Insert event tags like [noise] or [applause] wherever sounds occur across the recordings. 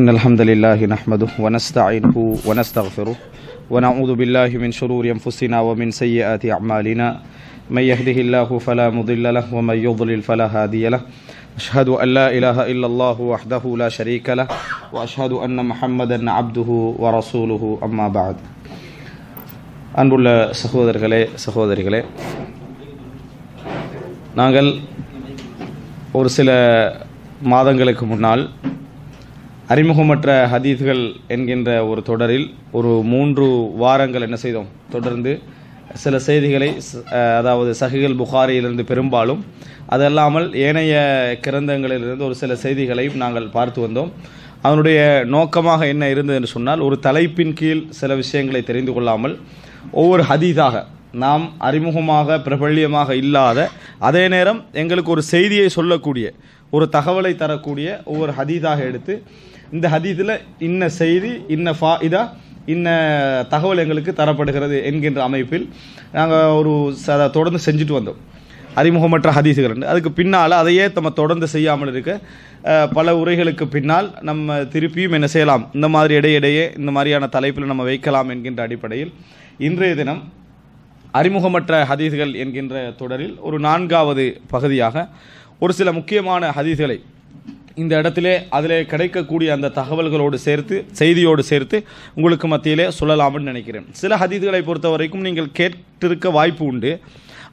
إن الحمد لله نحمده ونستعينه ونستغفره ونعوذ بالله من شرور أنفسنا ومن سيئات أعمالنا من يهده الله فلا مضل له ومن يضلل فلا هادي له أشهد أن لا إله إلا الله وحده لا شريك له وأشهد أن محمدا عبده ورسوله أما بعد அன்புள்ள சகோதரர்களே சகோதரிகளே நாங்கள் ஒரு சில மாதங்களுக்கு முன்னால் அறிமுகமற்ற ஹதீஸ்கள் என்கின்ற ஒரு தொடரில் ஒரு மூன்று வாரங்கள் என்ன செய்தோம் தொடர்ந்து சில செய்திகளை அதாவது சகிகள் புகாரியிலிருந்து பெரும்பாலும் அதல்லாமல் ஏனைய கிரந்தங்களிலிருந்து ஒரு சில செய்திகளையும் நாங்கள் பார்த்து வந்தோம் அதனுடைய நோக்கமாக என்ன இருந்தது என்று சொன்னால் ஒரு தலைப்பின் கீழ் சில விஷயங்களை தெரிந்து கொள்ளாமல் ஒவ்வொரு ஹதீதாக நாம் அறிமுகமாக பிரபல்யமாக இல்லாத அதே நேரம் எங்களுக்கு ஒரு செய்தியை சொல்லக்கூடிய ஒரு தகவலை தரக்கூடிய ஒவ்வொரு ஹதீதாக எடுத்து இந்த ஹதீதில் இன்ன செய்தி இன்ன ஃபா இதாக இன்ன தகவல் எங்களுக்கு தரப்படுகிறது என்கின்ற அமைப்பில் நாங்கள் ஒரு தொடர்ந்து செஞ்சுட்டு வந்தோம் அறிமுகமற்ற ஹதீசுகள் அதுக்கு பின்னால் அதையே நம்ம தொடர்ந்து செய்யாமல் இருக்க பல உரைகளுக்கு பின்னால் நம்ம திருப்பியும் என்ன செய்யலாம் இந்த மாதிரி இடையிடையே இந்த மாதிரியான தலைப்பில் நம்ம வைக்கலாம் என்கின்ற அடிப்படையில் இன்றைய தினம் அறிமுகமற்ற ஹதீசுகள் என்கின்ற தொடரில் ஒரு நான்காவது பகுதியாக ஒரு சில முக்கியமான ஹதீஸ்களை இந்த இடத்திலே அதிலே கிடைக்கக்கூடிய அந்த தகவல்களோடு சேர்த்து செய்தியோடு சேர்த்து உங்களுக்கு மத்தியிலே சொல்லலாம்னு நினைக்கிறேன் சில ஹதீஸ்களை பொறுத்த வரைக்கும் நீங்கள் கேட்டிருக்க வாய்ப்பு உண்டு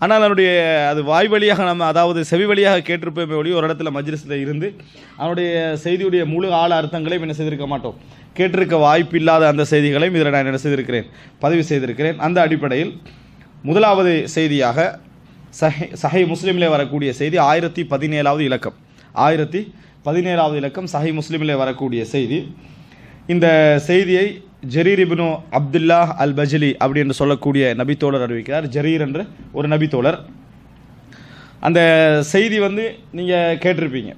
ஆனால் அதனுடைய அது வாய் வழியாக நம்ம அதாவது செவி வழியாக கேட்டிருப்போமே வழி ஒரு இடத்துல மஜ்ரிஸில் இருந்து அவனுடைய செய்தியுடைய முழு ஆழ அர்த்தங்களையும் என்ன செய்திருக்க மாட்டோம் கேட்டிருக்க வாய்ப்பு இல்லாத அந்த செய்திகளையும் இதில் நான் என்ன செய்திருக்கிறேன் பதிவு செய்திருக்கிறேன் அந்த அடிப்படையில் முதலாவது செய்தியாக சஹை சஹை முஸ்லீமிலே வரக்கூடிய செய்தி ஆயிரத்தி பதினேழாவது இலக்கம் ஆயிரத்தி பதினேழாவது இலக்கம் சஹை முஸ்லீமிலே வரக்கூடிய செய்தி இந்த செய்தியை ஜரீர் இபினு அப்துல்லா அல் பஜலி அப்படி என்று சொல்லக்கூடிய நபித்தோழர் அறிவிக்கிறார் ஜரீர் என்ற ஒரு நபித்தோழர் அந்த செய்தி வந்து நீங்கள் கேட்டிருப்பீங்க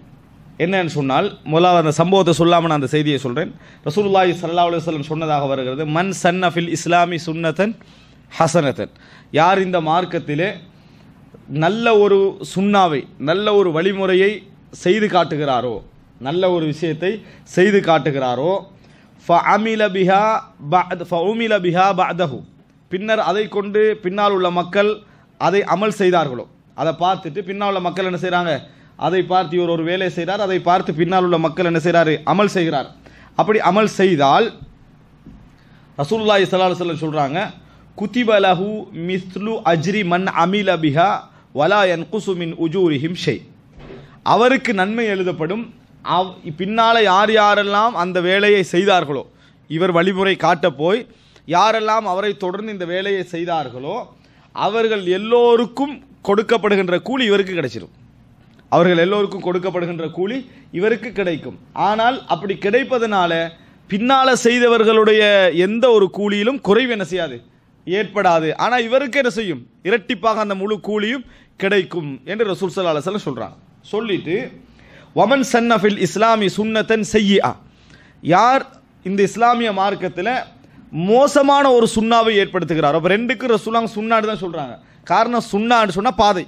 என்னன்னு சொன்னால் முதலாவது அந்த சம்பவத்தை சொல்லாமல் நான் அந்த செய்தியை சொல்கிறேன் ரசூலுல்லாஹி சல்லா அலுவலம் சொன்னதாக வருகிறது மன் சன் அஃபில் இஸ்லாமி சுன்னதன் ஹசனதன் யார் இந்த மார்க்கத்திலே நல்ல ஒரு சுண்ணாவை நல்ல ஒரு வழிமுறையை செய்து காட்டுகிறாரோ நல்ல ஒரு விஷயத்தை செய்து காட்டுகிறாரோ ஃபஅமில பிஹா ஃபஉமில பிஹா பஅதஹு பின்னர் அதை கொண்டு பின்னால் உள்ள மக்கள் அதை அமல் செய்தார்களோ அதை பார்த்துட்டு பின்னால் உள்ள மக்கள் என்ன செய்கிறாங்க அதை பார்த்து இவர் ஒரு வேலை செய்கிறார் அதை பார்த்து பின்னால் உள்ள மக்கள் என்ன செய்கிறாரு அமல் செய்கிறார் அப்படி அமல் செய்தால் ரசூல்லா இஸ்லா சொல்கிறாங்க குத்திபலஹூ மிஸ்லு அஜ்ரி மன் அமில பிஹா வலா என் குசுமின் உஜூரி ஹிம்ஷை அவருக்கு நன்மை எழுதப்படும் அவ் பின்னால் யார் யாரெல்லாம் அந்த வேலையை செய்தார்களோ இவர் வழிமுறை காட்ட போய் யாரெல்லாம் அவரை தொடர்ந்து இந்த வேலையை செய்தார்களோ அவர்கள் எல்லோருக்கும் கொடுக்கப்படுகின்ற கூலி இவருக்கு கிடைச்சிடும் அவர்கள் எல்லோருக்கும் கொடுக்கப்படுகின்ற கூலி இவருக்கு கிடைக்கும் ஆனால் அப்படி கிடைப்பதனால பின்னால் செய்தவர்களுடைய எந்த ஒரு கூலியிலும் குறைவு என்ன செய்யாது ஏற்படாது ஆனால் இவருக்கு என்ன செய்யும் இரட்டிப்பாக அந்த முழு கூலியும் கிடைக்கும் என்று ரசூல் சல்லா அலுவலம் சொல்கிறாங்க சொல்லிட்டு வமன் சன் அஃபில் இஸ்லாமி சுன்னத்தன் செய்யா யார் இந்த இஸ்லாமிய மார்க்கத்தில் மோசமான ஒரு சுண்ணாவை ஏற்படுத்துகிறார் அப்போ ரெண்டுக்கு ரசூலாங்க சுண்ணாடு தான் சொல்கிறாங்க காரணம் சுண்ணாடு சொன்னால் பாதை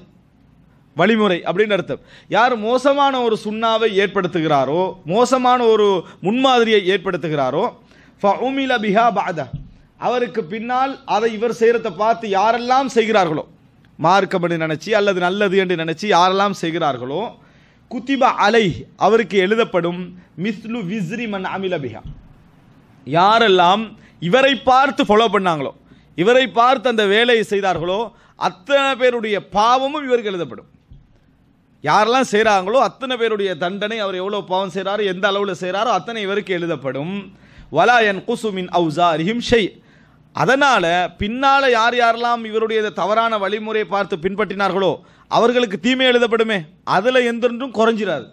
வழிமுறை அப்படின்னு அர்த்தம் யார் மோசமான ஒரு சுண்ணாவை ஏற்படுத்துகிறாரோ மோசமான ஒரு முன்மாதிரியை ஏற்படுத்துகிறாரோ ஃபமில பிஹா பாதா அவருக்கு பின்னால் அதை இவர் செய்கிறத பார்த்து யாரெல்லாம் செய்கிறார்களோ மார்க்கம் என்று நினச்சி அல்லது நல்லது என்று நினச்சி யாரெல்லாம் செய்கிறார்களோ குத்திப அலை அவருக்கு எழுதப்படும் மிஸ்லு விஸ்ரி மன் அமிலபிகா யாரெல்லாம் இவரை பார்த்து ஃபாலோ பண்ணாங்களோ இவரை பார்த்து அந்த வேலையை செய்தார்களோ அத்தனை பேருடைய பாவமும் இவருக்கு எழுதப்படும் யாரெல்லாம் செய்கிறாங்களோ அத்தனை பேருடைய தண்டனை அவர் எவ்வளோ பாவம் செய்கிறாரோ எந்த அளவில் செய்கிறாரோ அத்தனை இவருக்கு எழுதப்படும் வலா என் குசுமின் அவுசாரியும் ஷெய் அதனால் பின்னால் யார் யாரெல்லாம் இவருடைய தவறான வழிமுறையை பார்த்து பின்பற்றினார்களோ அவர்களுக்கு தீமை எழுதப்படுமே அதில் எந்தென்றும் குறைஞ்சிடாது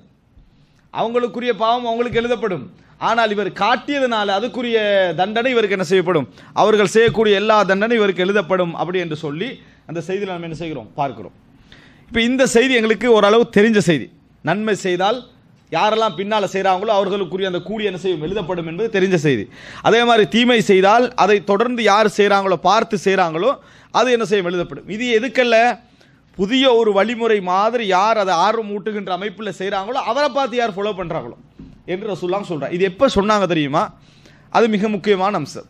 அவங்களுக்குரிய பாவம் அவங்களுக்கு எழுதப்படும் ஆனால் இவர் காட்டியதுனால அதுக்குரிய தண்டனை இவருக்கு என்ன செய்யப்படும் அவர்கள் செய்யக்கூடிய எல்லா தண்டனை இவருக்கு எழுதப்படும் அப்படி என்று சொல்லி அந்த செய்தியில் நம்ம என்ன செய்கிறோம் பார்க்கிறோம் இப்போ இந்த செய்தி எங்களுக்கு ஓரளவு தெரிஞ்ச செய்தி நன்மை செய்தால் யாரெல்லாம் பின்னால் செய்கிறாங்களோ அவர்களுக்குரிய அந்த கூலி என்ன செய்யும் எழுதப்படும் என்பது தெரிஞ்ச செய்தி அதே மாதிரி தீமை செய்தால் அதை தொடர்ந்து யார் செய்கிறாங்களோ பார்த்து செய்கிறாங்களோ அது என்ன செய்யும் எழுதப்படும் இது எதுக்கல்ல புதிய ஒரு வழிமுறை மாதிரி யார் அதை ஆர்வம் ஊட்டுகின்ற அமைப்பில் செய்கிறாங்களோ அவரை பார்த்து யார் ஃபாலோ பண்ணுறாங்களோ என்று சொல்லாம் சொல்கிறார் இது எப்போ சொன்னாங்க தெரியுமா அது மிக முக்கியமான அம்சம்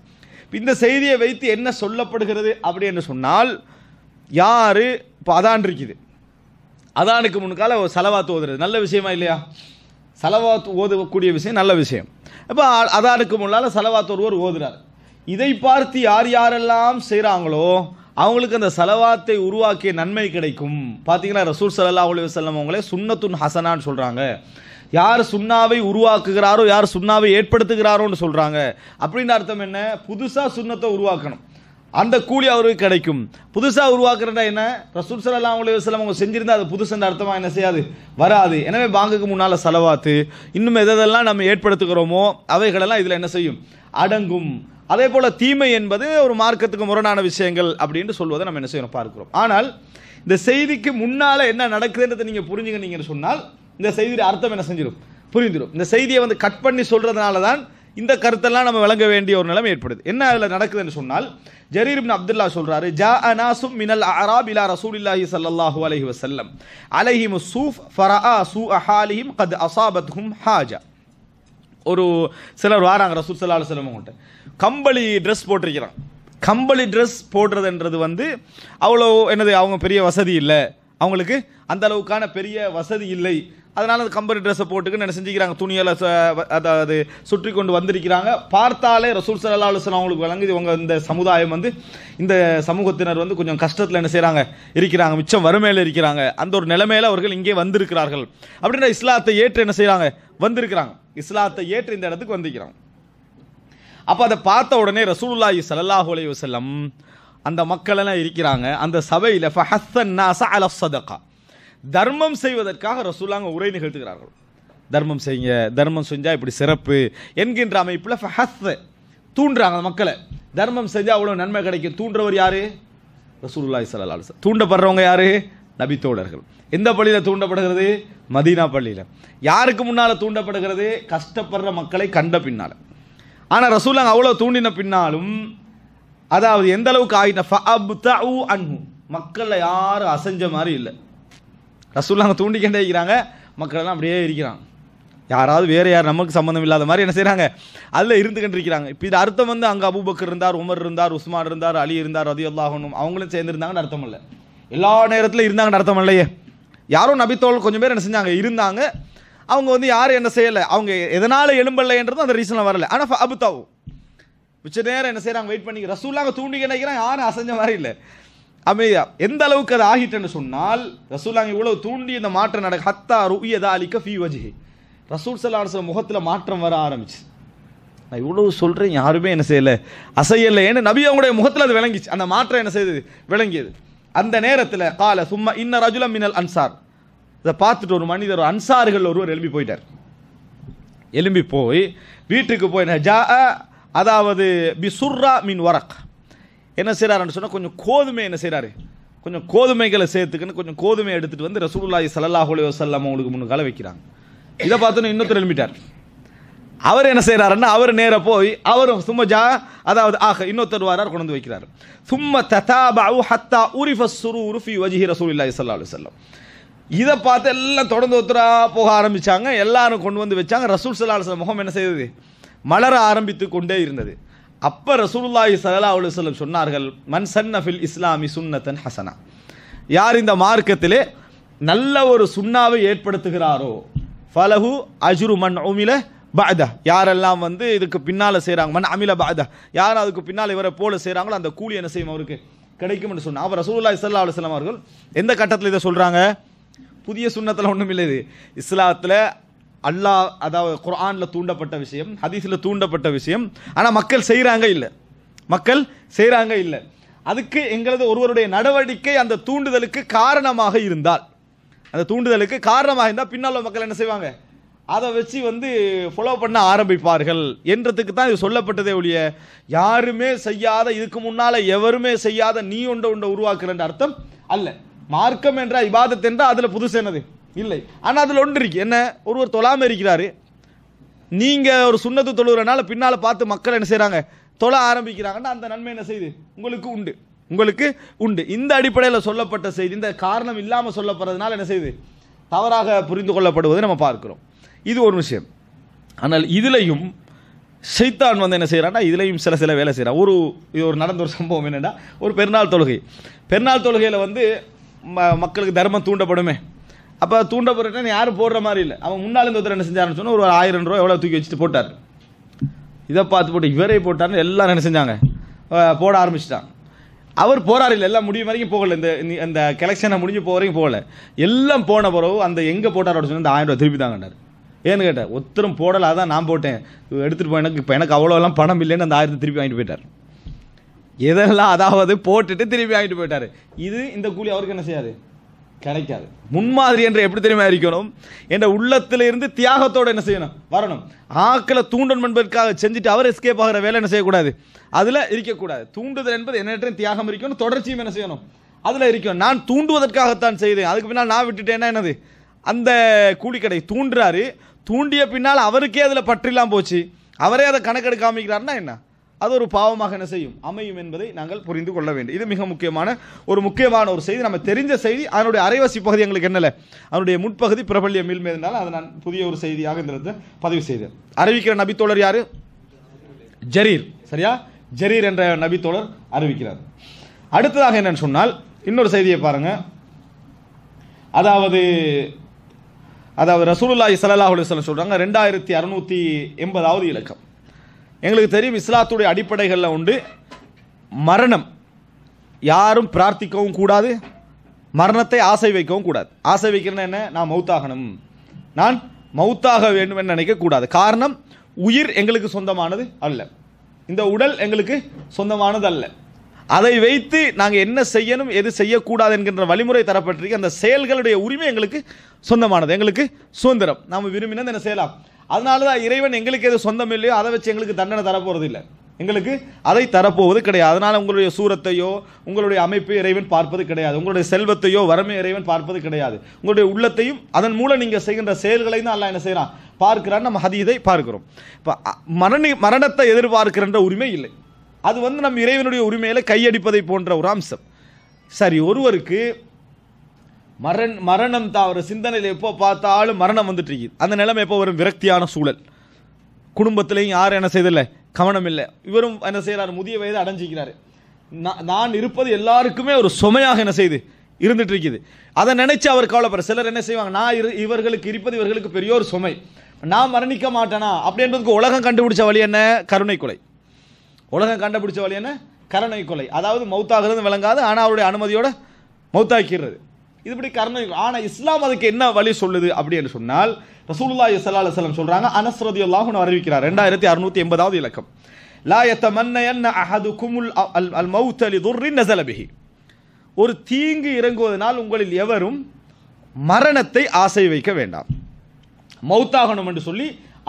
இந்த செய்தியை வைத்து என்ன சொல்லப்படுகிறது அப்படின்னு சொன்னால் யார் இப்போ அதான் இருக்குது அதானுக்கு முன்னால் செலவாத்து ஓதுறது நல்ல விஷயமா இல்லையா செலவாத் ஓதக்கூடிய விஷயம் நல்ல விஷயம் இப்போ அதாருக்கு முன்னால் செலவாத் ஒருவர் ஓதுறார் இதை பார்த்து யார் யாரெல்லாம் செய்கிறாங்களோ அவங்களுக்கு அந்த செலவாத்தை உருவாக்கிய நன்மை கிடைக்கும் பார்த்தீங்கன்னா ரசூல் சல்லா அலி வல்லம் அவங்களே சுண்ணத்துன் ஹசனான்னு சொல்கிறாங்க யார் சுண்ணாவை உருவாக்குகிறாரோ யார் சுண்ணாவை ஏற்படுத்துகிறாரோன்னு சொல்கிறாங்க அப்படின்னு அர்த்தம் என்ன புதுசாக சுண்ணத்தை உருவாக்கணும் அந்த கூலி அவருக்கு கிடைக்கும் புதுசாக உருவாக்குறதா என்ன ரசூல் சல்லா அலி அவங்க செஞ்சிருந்தா அது புதுசு அந்த அர்த்தமாக என்ன செய்யாது வராது எனவே பாங்குக்கு முன்னால் செலவாத்து இன்னும் எதெல்லாம் நம்ம ஏற்படுத்துகிறோமோ அவைகளெல்லாம் இதில் என்ன செய்யும் அடங்கும் அதே போல் தீமை என்பது ஒரு மார்க்கத்துக்கு முரணான விஷயங்கள் அப்படின்னு சொல்வதை நம்ம என்ன செய்யணும் பார்க்கிறோம் ஆனால் இந்த செய்திக்கு முன்னால் என்ன நடக்குதுன்றதை நீங்கள் நீங்கள் சொன்னால் இந்த செய்தியோட அர்த்தம் என்ன செஞ்சிடும் புரிந்துடும் இந்த செய்தியை வந்து கட் பண்ணி சொல்கிறதுனால தான் இந்த கருத்தெல்லாம் நம்ம விளங்க வேண்டிய ஒரு நிலைமை ஏற்படுது என்ன அதில் நடக்குதுன்னு சொன்னால் ஜரீர்பின் அப்துல்லா சொல்றாரு ஜா அனாசும் மினல் அராப் இலா ரசூலில்லாஹி சல்லாஹூ அலஹி வசல்லம் அலஹிம் சூஃப் ஃபரா சூ அஹாலிஹிம் கத் ஹும் ஹாஜா ஒரு சிலர் வாராங்க ரசூல் சல்லா அலுவலம் அவங்கள்ட்ட கம்பளி ட்ரெஸ் போட்டிருக்கிறான் கம்பளி ட்ரெஸ் போடுறதுன்றது வந்து அவ்வளோ என்னது அவங்க பெரிய வசதி இல்லை அவங்களுக்கு அந்த அளவுக்கான பெரிய வசதி இல்லை அதனால் அந்த கம்பரி ட்ரெஸ்ஸை போட்டுக்கு என்ன செஞ்சுக்கிறாங்க துணியெல்லாம் அதாவது சுற்றி கொண்டு வந்திருக்கிறாங்க பார்த்தாலே ரசூல் சல்லா அலுவலன் அவங்களுக்கு வழங்குது இவங்க இந்த சமுதாயம் வந்து இந்த சமூகத்தினர் வந்து கொஞ்சம் கஷ்டத்தில் என்ன செய்கிறாங்க இருக்கிறாங்க மிச்சம் வறுமையில் இருக்கிறாங்க அந்த ஒரு நிலைமையில் அவர்கள் இங்கே வந்திருக்கிறார்கள் அப்படின்னா இஸ்லாத்தை ஏற்று என்ன செய்கிறாங்க வந்திருக்கிறாங்க இஸ்லாத்தை ஏற்று இந்த இடத்துக்கு வந்திருக்கிறாங்க அப்போ அதை பார்த்த உடனே ரசூல்லாஹி சல்லாஹூ அலைய வசல்லம் அந்த மக்களெல்லாம் இருக்கிறாங்க அந்த சபையில் ஃபஹத்தன் நாச அலஃப் சதக்கா தர்மம் செய்வதற்காக ரசூலாங்க உரை நிகழ்த்துகிறார்கள் தர்மம் செய்யுங்க தர்மம் செஞ்சால் இப்படி சிறப்பு என்கின்ற அமைப்பில் தூண்டுறாங்க மக்களை தர்மம் செஞ்சால் அவ்வளோ நன்மை கிடைக்கும் தூண்டுறவர் யார் ரசூலுல்லாய் சல்லா தூண்டப்படுறவங்க யார் நபித்தோழர்கள் எந்த பள்ளியில் தூண்டப்படுகிறது மதீனா பள்ளியில் யாருக்கு முன்னால் தூண்டப்படுகிறது கஷ்டப்படுற மக்களை கண்ட பின்னால் ஆனால் ரசூலாங்க அவ்வளோ தூண்டின பின்னாலும் அதாவது எந்த அளவுக்கு ஆகிட்ட மக்களில் யாரும் அசைஞ்ச மாதிரி இல்லை ரசூல்லாங்க தூண்டிக்கிட்டே இருக்கிறாங்க மக்கள்லாம் அப்படியே இருக்கிறாங்க யாராவது வேறு யார் நமக்கு சம்மந்தம் இல்லாத மாதிரி என்ன செய்கிறாங்க அதில் இருந்துக்கிட்டு இருக்கிறாங்க இப்போ இது அர்த்தம் வந்து அங்கே அபுபக்கர் இருந்தார் உமர் இருந்தார் உஸ்மான் இருந்தார் அலி இருந்தார் அது அல்லாஹனும் அவங்களும் சேர்ந்துருந்தாங்கன்னு அர்த்தம் இல்லை எல்லா நேரத்தில் இருந்தாங்கன்னு அர்த்தம் இல்லையே யாரும் நபித்தோல் கொஞ்சம் பேர் என்ன செஞ்சாங்க இருந்தாங்க அவங்க வந்து யாரும் என்ன செய்யலை அவங்க எதனால் எழும்பலைன்றதும் அந்த ரீசனில் வரல ஆனால் அபுத்தாவும் மிச்ச நேரம் என்ன செய்கிறாங்க வெயிட் பண்ணி ரசூலாங்க தூண்டி கிடைக்கிறாங்க யாரும் அசைஞ்ச மாதிரி இல்லை அமைதியா எந்த அளவுக்கு அது ஆகிட்டேன்னு சொன்னால் ரசூலாங்க இவ்வளவு தூண்டி இந்த மாற்றம் நடக்க ஹத்தா ருயதா அலிக்க ஃபி வஜி ரசூல் சல்லாஹ் முகத்தில் மாற்றம் வர ஆரம்பிச்சு நான் இவ்வளவு சொல்கிறேன் யாருமே என்ன செய்யலை அசையலை ஏன்னு நபி அவங்களுடைய முகத்தில் அது விளங்கிச்சு அந்த மாற்றம் என்ன செய்யுது விளங்கியது அந்த நேரத்தில் கால சும்மா இன்ன ரஜுல மின்னல் அன்சார் இதை பார்த்துட்டு ஒரு மனிதர் அன்சார்கள் ஒருவர் எழுப்பி போயிட்டார் எழும்பி போய் வீட்டுக்கு போய் ஜா அதாவது பிசுர்ரா மின் வரக் என்ன செய்கிறாருன்னு சொன்னால் கொஞ்சம் கோதுமை என்ன செய்கிறாரு கொஞ்சம் கோதுமைகளை சேர்த்துக்கின்னு கொஞ்சம் கோதுமை எடுத்துகிட்டு வந்து ரசூலுல்லாஹி சல்லாஹ் அலி வசல்லாம் அவங்களுக்கு முன்னு கலை வைக்கிறாங்க இதை பார்த்தோன்னா இன்னொருத்தர் எழுப்பிட்டார் அவர் என்ன செய்கிறாருன்னா அவர் நேராக போய் அவரும் சும்மா ஜா அதாவது ஆக இன்னொருத்தர் வாரார் கொண்டு வந்து வைக்கிறார் சும்மா ததாபாவு ஹத்தா உரிஃப சுரு உருஃபி வஜிஹி ரசூலுல்லாஹி சல்லா அலி சொல்லம் இதை பார்த்து எல்லாம் தொடர்ந்து ஒத்துரா போக ஆரம்பித்தாங்க எல்லாரும் கொண்டு வந்து வச்சாங்க ரசூல் சல்லா அலுவலம் முகம் என்ன செய்தது மலர ஆரம்பித்து கொண்டே இருந்தது அப்போ ரசூலுல்லாஹி சல்லா அலுவலம் சொன்னார்கள் மன் சன்னஃபில் இஸ்லாமி சுன்னத்தன் ஹசனா யார் இந்த மார்க்கத்திலே நல்ல ஒரு சுண்ணாவை ஏற்படுத்துகிறாரோ ஃபலஹு அஜுரு மண் உமில பாதா யாரெல்லாம் வந்து இதுக்கு பின்னால் செய்கிறாங்க மண் அமில பாதா யார் அதுக்கு பின்னால் இவரை போல செய்கிறாங்களோ அந்த கூலி என்ன செய்யும் அவருக்கு என்று சொன்னால் அவர் ரசூல்லா இஸ்லா அலுவலம் அவர்கள் எந்த கட்டத்தில் இதை சொல்கிறாங்க புதிய சுண்ணத்தில் ஒன்றும் இல்லை இது இஸ்லாத்தில் அல்லாஹ் அதாவது குரானில் தூண்டப்பட்ட விஷயம் ஹதீஸில் தூண்டப்பட்ட விஷயம் ஆனால் மக்கள் செய்கிறாங்க இல்லை மக்கள் செய்கிறாங்க இல்லை அதுக்கு எங்களது ஒருவருடைய நடவடிக்கை அந்த தூண்டுதலுக்கு காரணமாக இருந்தால் அந்த தூண்டுதலுக்கு காரணமாக இருந்தால் பின்னால் மக்கள் என்ன செய்வாங்க அதை வச்சு வந்து ஃபாலோ பண்ண ஆரம்பிப்பார்கள் என்றதுக்கு தான் இது சொல்லப்பட்டதே ஒழிய யாருமே செய்யாத இதுக்கு முன்னால் எவருமே செய்யாத நீ ஒன்றை ஒன்றை உருவாக்குறன்ற அர்த்தம் அல்ல மார்க்கம் என்ற இபாதத் என்றால் அதில் புதுசு என்னது இல்லை ஆனால் அதில் ஒன்று இருக்கு என்ன ஒருவர் தொழாமல் இருக்கிறாரு நீங்கள் ஒரு சுண்ணத்து தொழுகிறனால பின்னால் பார்த்து மக்கள் என்ன செய்கிறாங்க தொழ ஆரம்பிக்கிறாங்கன்னா அந்த நன்மை என்ன செய்து உங்களுக்கு உண்டு உங்களுக்கு உண்டு இந்த அடிப்படையில் சொல்லப்பட்ட செய்தி இந்த காரணம் இல்லாமல் சொல்லப்படுறதுனால என்ன செய்யுது தவறாக புரிந்து கொள்ளப்படுவதை நம்ம பார்க்குறோம் இது ஒரு விஷயம் ஆனால் இதுலையும் சைத்தான் வந்து என்ன செய்கிறான்னா இதுலேயும் சில சில வேலை செய்கிறான் ஒரு இது ஒரு நடந்த ஒரு சம்பவம் என்னென்னா ஒரு பெருநாள் தொழுகை பெருநாள் தொழுகையில் வந்து மக்களுக்கு தர்மம் தூண்டப்படுமே அப்போ தூண்ட பொருட்கள் யாரும் போடுற மாதிரி இல்லை அவன் முன்னால் இந்த ஒருத்தர் என்ன செஞ்சாருன்னு சொன்னால் ஒரு ஆயிரம் ரூபா எவ்வளோ தூக்கி வச்சுட்டு போட்டார் இதை பார்த்து போட்டு இவரே போட்டார்னு எல்லாரும் என்ன செஞ்சாங்க போட ஆரம்பிச்சிட்டான் அவர் போறாரு இல்லை எல்லாம் முடியும் வரைக்கும் போகல இந்த இந்த கலெக்ஷனை முடிஞ்சு போக வரைக்கும் போகல எல்லாம் போன பிறகு அந்த எங்கே போட்டார் அப்படின்னு சொன்னால் ஆயிரம் ரூபா திருப்பி தாங்கண்டார் ஏன்னு கேட்டேன் ஒருத்தரும் போடலை அதான் நான் போட்டேன் எடுத்துகிட்டு போய் எனக்கு இப்போ எனக்கு அவ்வளோலாம் பணம் இல்லைன்னு அந்த ஆயிரத்தை திருப்பி வாங்கிட்டு போயிட்டார் எதெல்லாம் அதாவது போட்டுட்டு திருப்பி வாங்கிட்டு போயிட்டார் இது இந்த கூலி அவருக்கு என்ன செய்யாது கிடைக்காது முன்மாதிரி என்று எப்படி தெரியுமா இருக்கணும் என்ற உள்ளத்தில் இருந்து தியாகத்தோடு என்ன செய்யணும் வரணும் ஆக்களை தூண்டன் என்பதற்காக செஞ்சுட்டு அவர் எஸ்கேப் ஆகிற வேலை என்ன செய்யக்கூடாது அதில் இருக்கக்கூடாது தூண்டுதல் என்பது என்னற்ற தியாகம் இருக்கணும் தொடர்ச்சியும் என்ன செய்யணும் அதில் இருக்கணும் நான் தூண்டுவதற்காகத்தான் செய்தேன் அதுக்கு பின்னால் நான் விட்டுட்டேன்னா என்னது அந்த கூலிக்கடை தூண்டுறாரு தூண்டிய பின்னால் அவருக்கே அதில் பற்றிலாம் போச்சு அவரே அதை கணக்கெடுக்க காமிக்கிறாருன்னா என்ன அது ஒரு பாவமாக என்ன செய்யும் அமையும் என்பதை நாங்கள் புரிந்து கொள்ள வேண்டும் இது மிக முக்கியமான ஒரு முக்கியமான ஒரு செய்தி நம்ம தெரிஞ்ச செய்தி அதனுடைய அரைவாசி பகுதி எங்களுக்கு என்னல அதனுடைய முட்பகுதி பிரபல்யம் இருந்தால் அதை நான் புதிய ஒரு செய்தியாக இந்த பதிவு செய்தேன் அறிவிக்கிற நபித்தோழர் யாரு ஜரீர் சரியா ஜரீர் என்ற நபித்தோழர் அறிவிக்கிறார் அடுத்ததாக என்னன்னு சொன்னால் இன்னொரு செய்தியை பாருங்க அதாவது அதாவது ரசூலுல்லாஹி சல்லாஹ் சொல்றாங்க ரெண்டாயிரத்தி அறுநூத்தி எண்பதாவது இலக்கம் எங்களுக்கு தெரியும் இஸ்லாத்துடைய அடிப்படைகளில் உண்டு மரணம் யாரும் பிரார்த்திக்கவும் கூடாது மரணத்தை ஆசை வைக்கவும் கூடாது ஆசை வைக்கிறேன்னா என்ன நான் மௌத்தாகணும் நான் மௌத்தாக வேண்டும் என்று நினைக்கக்கூடாது காரணம் உயிர் எங்களுக்கு சொந்தமானது அல்ல இந்த உடல் எங்களுக்கு சொந்தமானது அல்ல அதை வைத்து நாங்கள் என்ன செய்யணும் எது செய்யக்கூடாது என்கின்ற வழிமுறை தரப்பட்டிருக்கு அந்த செயல்களுடைய உரிமை எங்களுக்கு சொந்தமானது எங்களுக்கு சுதந்திரம் நாம் விரும்பினது என்ன செய்யலாம் அதனால தான் இறைவன் எங்களுக்கு எது சொந்தம் இல்லையோ அதை வச்சு எங்களுக்கு தண்டனை தரப்போகிறது இல்லை எங்களுக்கு அதை தரப்போவது கிடையாது அதனால் உங்களுடைய சூரத்தையோ உங்களுடைய அமைப்பு இறைவன் பார்ப்பது கிடையாது உங்களுடைய செல்வத்தையோ வறுமை இறைவன் பார்ப்பது கிடையாது உங்களுடைய உள்ளத்தையும் அதன் மூலம் நீங்கள் செய்கின்ற செயல்களையும் தான் எல்லாம் என்ன செய்கிறான் பார்க்கிறான் நம்ம ஹதீதை பார்க்கிறோம் இப்போ மரணி மரணத்தை எதிர்பார்க்கிறன்ற உரிமை இல்லை அது வந்து நம் இறைவனுடைய உரிமையில் கையடிப்பதை போன்ற ஒரு அம்சம் சரி ஒருவருக்கு மரண் மரணம் தான் அவர் சிந்தனையில் எப்போ பார்த்தாலும் மரணம் வந்துட்டு இருக்குது அந்த நிலைமை எப்போ வரும் விரக்தியான சூழல் குடும்பத்திலையும் யாரும் என்ன செய்தில்லை கவனம் இல்லை இவரும் என்ன செய்கிறார் முதிய வயது அடைஞ்சிக்கிறாரு நான் இருப்பது எல்லாருக்குமே ஒரு சுமையாக என்ன செய்து இருந்துட்டு இருக்குது அதை நினைச்சு அவர் கவலைப்படுற சிலர் என்ன செய்வாங்க நான் இவர்களுக்கு இருப்பது இவர்களுக்கு பெரிய ஒரு சுமை நான் மரணிக்க மாட்டேனா அப்படின்றதுக்கு உலகம் கண்டுபிடிச்ச வழி என்ன கருணை கொலை உலகம் கண்டுபிடிச்ச வழி என்ன கருணை கொலை அதாவது மௌத்தாகிறது விளங்காது ஆனால் அவருடைய அனுமதியோட மௌத்தாக்கிறது இது இப்படி கர்ணம் ஆனால் இஸ்லாம் அதுக்கு என்ன வழி சொல்லுது அப்படின்னு சொன்னால் ரசூலுல்லா சல்லா அலுவலம் சொல்கிறாங்க அனஸ்ரதி அல்லாஹுன்னு அறிவிக்கிறார் ரெண்டாயிரத்தி அறுநூத்தி எண்பதாவது இலக்கம் லா எத்தமன்ன அஹது குமுல் அல் அல் மவுத் அலி துர்ரின் நசலபிஹி ஒரு தீங்கு இறங்குவதனால் உங்களில் எவரும் மரணத்தை ஆசை வைக்க வேண்டாம் மௌத்தாகணும் என்று சொல்லி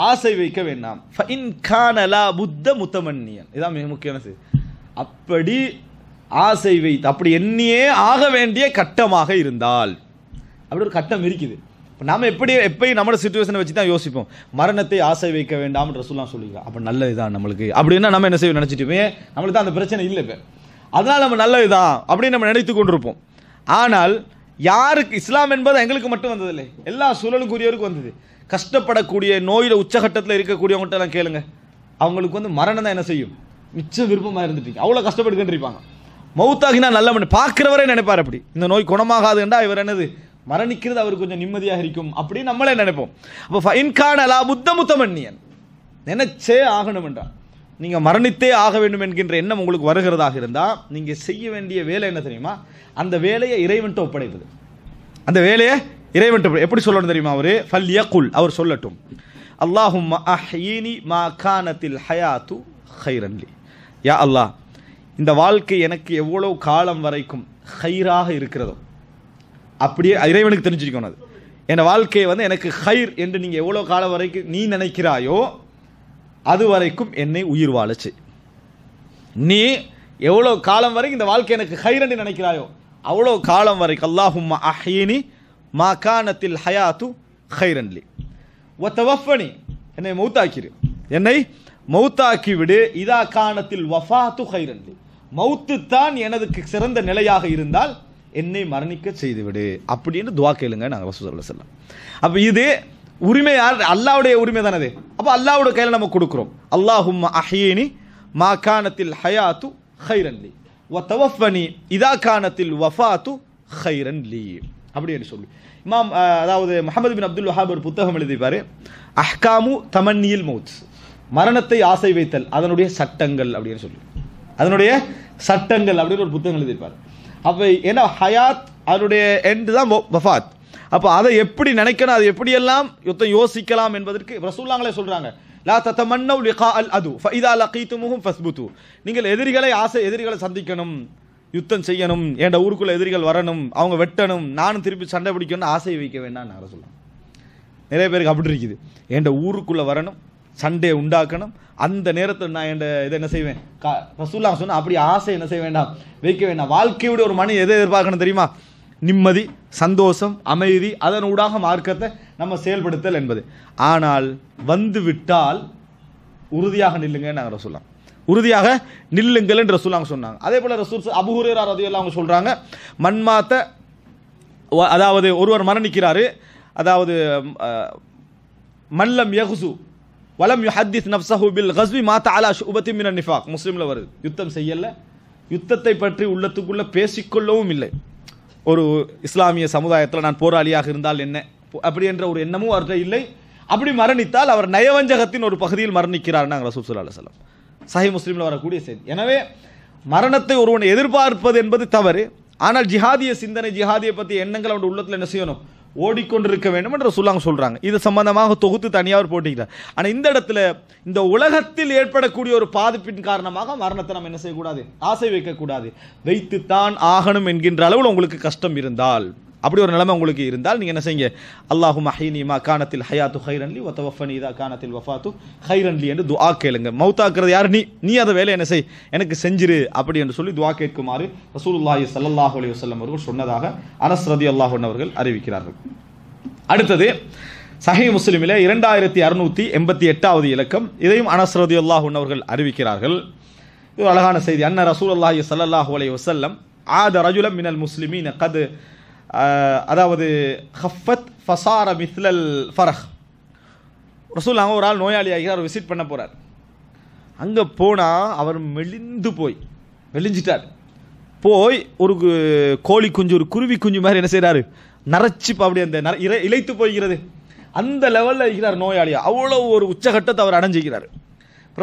ஆசை வைக்க வேண்டாம் ஃபைன் கானலா புத்த முத்தமன்னியன் இதான் மிக முக்கியமான அப்படி ஆசை வைத்து அப்படி எண்ணியே ஆக வேண்டிய கட்டமாக இருந்தால் அப்படி ஒரு கட்டம் இருக்குது இப்போ நம்ம எப்படி எப்பயும் நம்மளோட சுச்சுவேஷனை வச்சு தான் யோசிப்போம் மரணத்தை ஆசை வைக்க வேண்டாம் சொல்லலாம் சொல்லிக்கலாம் அப்போ நல்ல இதான் நம்மளுக்கு அப்படின்னா நம்ம என்ன செய்வோம் நினச்சிட்டுமே நம்மளுக்கு தான் அந்த பிரச்சனை இல்லை இப்போ அதனால் நம்ம நல்ல தான் அப்படின்னு நம்ம நினைத்து கொண்டிருப்போம் ஆனால் யாருக்கு இஸ்லாம் என்பது எங்களுக்கு மட்டும் வந்ததில்லை எல்லா சூழலுக்குரியவருக்கும் வந்தது கஷ்டப்படக்கூடிய நோயில் உச்சகட்டத்தில் இருக்கக்கூடியவங்கள்ட்டெல்லாம் கேளுங்க அவங்களுக்கு வந்து மரணம் தான் என்ன செய்யும் மிச்ச விருப்பமாக இருந்துட்டு அவ்வளோ கஷ்டப்பட்டுக்கிட்டு இருப்பாங்க மௌத்தாகினா நல்ல மனு பார்க்குறவரே நினைப்பார் அப்படி இந்த நோய் குணமாகாது என்றால் இவர் என்னது மரணிக்கிறது அவர் கொஞ்சம் நிம்மதியாக இருக்கும் அப்படின்னு நம்மளே நினைப்போம் அப்போ ஃபைன்கான் அலா புத்த முத்தமன்னியன் நினைச்சே ஆகணும் என்றால் நீங்கள் மரணித்தே ஆக வேண்டும் என்கின்ற எண்ணம் உங்களுக்கு வருகிறதாக இருந்தால் நீங்கள் செய்ய வேண்டிய வேலை என்ன தெரியுமா அந்த வேலையை இறைவன்ட்டு ஒப்படைப்பது அந்த வேலையை இறைவன்ட்டு எப்படி சொல்லணும் தெரியுமா அவர் ஃபல் யகுல் அவர் சொல்லட்டும் அல்லாஹும் மா கானத்தில் ஹயாத்து ஹைரன்லி யா அல்லாஹ் இந்த வாழ்க்கை எனக்கு எவ்வளோ காலம் வரைக்கும் ஹைராக இருக்கிறதோ அப்படியே இறைவனுக்கு தெரிஞ்சுக்கணும் அது என் வாழ்க்கையை வந்து எனக்கு ஹைர் என்று நீங்கள் எவ்வளோ காலம் வரைக்கும் நீ நினைக்கிறாயோ அது வரைக்கும் என்னை உயிர் வாழச்சு நீ எவ்வளோ காலம் வரைக்கும் இந்த வாழ்க்கை எனக்கு ஹைர் என்று நினைக்கிறாயோ அவ்வளோ காலம் வரைக்கும் அல்லாஹும் அஹீனி மா கானத்தில் ஹயாத்து ஹைரன்லி ஒத்தவஃபனி என்னை மௌத்தாக்கிடு என்னை மௌத்தாக்கி விடு இதா காணத்தில் வஃபாத்து ஹைரன்லி மௌத்து தான் எனதுக்கு சிறந்த நிலையாக இருந்தால் என்னை மரணிக்க செய்துவிடு அப்படின்னு துவா கேளுங்க நாங்கள் வசூசல்ல செல்லம் அப்போ இது உரிமை யார் அல்லாவுடைய உரிமை அது அப்போ அல்லாவுடைய கையில் நம்ம கொடுக்குறோம் அல்லாஹும் அஹியனி மா கானத்தில் ஹயாத்து ஹைரன்லி ஒ தவஃபனி இதா கானத்தில் வஃபாத்து ஹைரன்லி அப்படின்னு சொல்லி இமாம் அதாவது முகமது பின் அப்துல் வஹாப் ஒரு புத்தகம் எழுதிப்பார் அஹ்காமு தமன்னியில் மௌத் மரணத்தை ஆசை வைத்தல் அதனுடைய சட்டங்கள் அப்படின்னு சொல்லி அதனுடைய சட்டங்கள் அப்படின்னு ஒரு புத்தகம் எழுதியிருப்பார் அப்போ ஏன்னா ஹயாத் அதனுடைய எண்டு தான் வஃபாத் அப்போ அதை எப்படி நினைக்கணும் அது எப்படியெல்லாம் யுத்தம் யோசிக்கலாம் என்பதற்கு ரசூல்லாங்களே சொல்கிறாங்க லா தத்தமன்னவ் லிகா அல் அது ஃபைதா லகீத்துமுகும் ஃபஸ்புத்து நீங்கள் எதிரிகளை ஆசை எதிரிகளை சந்திக்கணும் யுத்தம் செய்யணும் என் ஊருக்குள்ளே எதிரிகள் வரணும் அவங்க வெட்டணும் நானும் திருப்பி சண்டை பிடிக்கணும்னு ஆசையை வைக்க வேண்டாம் நான் சொல்லலாம் நிறைய பேருக்கு அப்படி இருக்குது என்ற ஊருக்குள்ளே வரணும் சண்டே உண்டாக்கணும் அந்த நேரத்தில் நான் என் இதை என்ன செய்வேன் கா ரசூல்லா சொன்னால் அப்படி ஆசை என்ன செய்ய வேண்டாம் வைக்க வேண்டாம் வாழ்க்கையோட ஒரு மணி எதை எதிர்பார்க்கணும் தெரியுமா நிம்மதி சந்தோஷம் அமைதி அதன் ஊடாக மார்க்கத்தை நம்ம செயல்படுத்தல் என்பது ஆனால் வந்து விட்டால் உறுதியாக நில்லுங்கன்னு நாங்கள் சொல்லலாம் உறுதியாக நில்லுங்கள் என்று ரசூலாங்க சொன்னாங்க அதே போல் ரசூல் அபுஹூரா ரதியெல்லாம் அவங்க சொல்கிறாங்க மண்மாத்த அதாவது ஒருவர் மரணிக்கிறாரு அதாவது மல்லம் யகுசு வலம் யு ஹத்திஸ் நப்சஹு பில் கஸ்வி மாத்தா அலா ஷுபத்தி மின நிஃபாக் முஸ்லீமில் வருது யுத்தம் செய்யலை யுத்தத்தை பற்றி உள்ளத்துக்குள்ளே பேசிக்கொள்ளவும் இல்லை ஒரு இஸ்லாமிய சமுதாயத்தில் நான் போராளியாக இருந்தால் என்ன அப்படி என்ற ஒரு எண்ணமும் அவர்கிட்ட இல்லை அப்படி மரணித்தால் அவர் நயவஞ்சகத்தின் ஒரு பகுதியில் மரணிக்கிறார் நாங்கள் ரசூல் சுல்லா அலுவலம் சஹி முஸ்லீமில் வரக்கூடிய செய்தி எனவே மரணத்தை ஒருவன் எதிர்பார்ப்பது என்பது தவறு ஆனால் ஜிஹாதிய சிந்தனை ஜிஹாதியை பற்றி எண்ணங்கள் அவனுடைய உள்ளத்தில் என்ன செய்யணும் ஓடிக்கொண்டிருக்க வேண்டும் என்று சொல்லாங்க சொல்கிறாங்க இது சம்பந்தமாக தொகுத்து தனியாக போட்டிக்கிறார் ஆனால் இந்த இடத்துல இந்த உலகத்தில் ஏற்படக்கூடிய ஒரு பாதிப்பின் காரணமாக மரணத்தை நம்ம என்ன செய்யக்கூடாது ஆசை வைக்கக்கூடாது வைத்துத்தான் ஆகணும் என்கின்ற அளவில் உங்களுக்கு கஷ்டம் இருந்தால் அப்படி ஒரு நிலைமை உங்களுக்கு இருந்தால் நீங்கள் என்ன செய்யுங்க அல்லாஹு மஹீனிமா காணத்தில் ஹயாத்து ஹைரன்லி ஒத்தவஃபனி இதா காணத்தில் வஃபாத்து ஹைரன்லி என்று துவா கேளுங்க மௌத்தாக்குறது யார் நீ நீ அதை வேலை என்ன செய் எனக்கு செஞ்சிரு அப்படி என்று சொல்லி துவா கேட்குமாறு ரசூலுல்லாஹி சல்லாஹ் அலி வல்லம் அவர்கள் சொன்னதாக அனஸ் ரதி அல்லாஹன் அவர்கள் அறிவிக்கிறார்கள் அடுத்தது சஹி முஸ்லிமிலே இரண்டாயிரத்தி அறுநூற்றி எண்பத்தி எட்டாவது இலக்கம் இதையும் அனஸ் ரதி அல்லாஹன் அவர்கள் அறிவிக்கிறார்கள் இது அழகான செய்தி அன்ன ரசூல் அல்லாஹி சல்லாஹூ அலி வசல்லம் ஆத ரஜுலம் மினல் முஸ்லிமீன் கது அதாவது ஹஃபத் ஃபசார மிஸ்லல் ஃபரஹ் ரசூல் அவங்க ஒரு ஆள் நோயாளி ஆகி அவர் விசிட் பண்ண போகிறார் அங்கே போனால் அவர் மெலிந்து போய் மெலிஞ்சிட்டார் போய் ஒரு கோழி குஞ்சு ஒரு குருவி குஞ்சு மாதிரி என்ன செய்கிறாரு நரைச்சி அப்படி அந்த இழைத்து போய்கிறது அந்த லெவலில் இருக்கிறார் நோயாளியாக அவ்வளோ ஒரு உச்சகட்டத்தை அவர் அடைஞ்சிக்கிறார்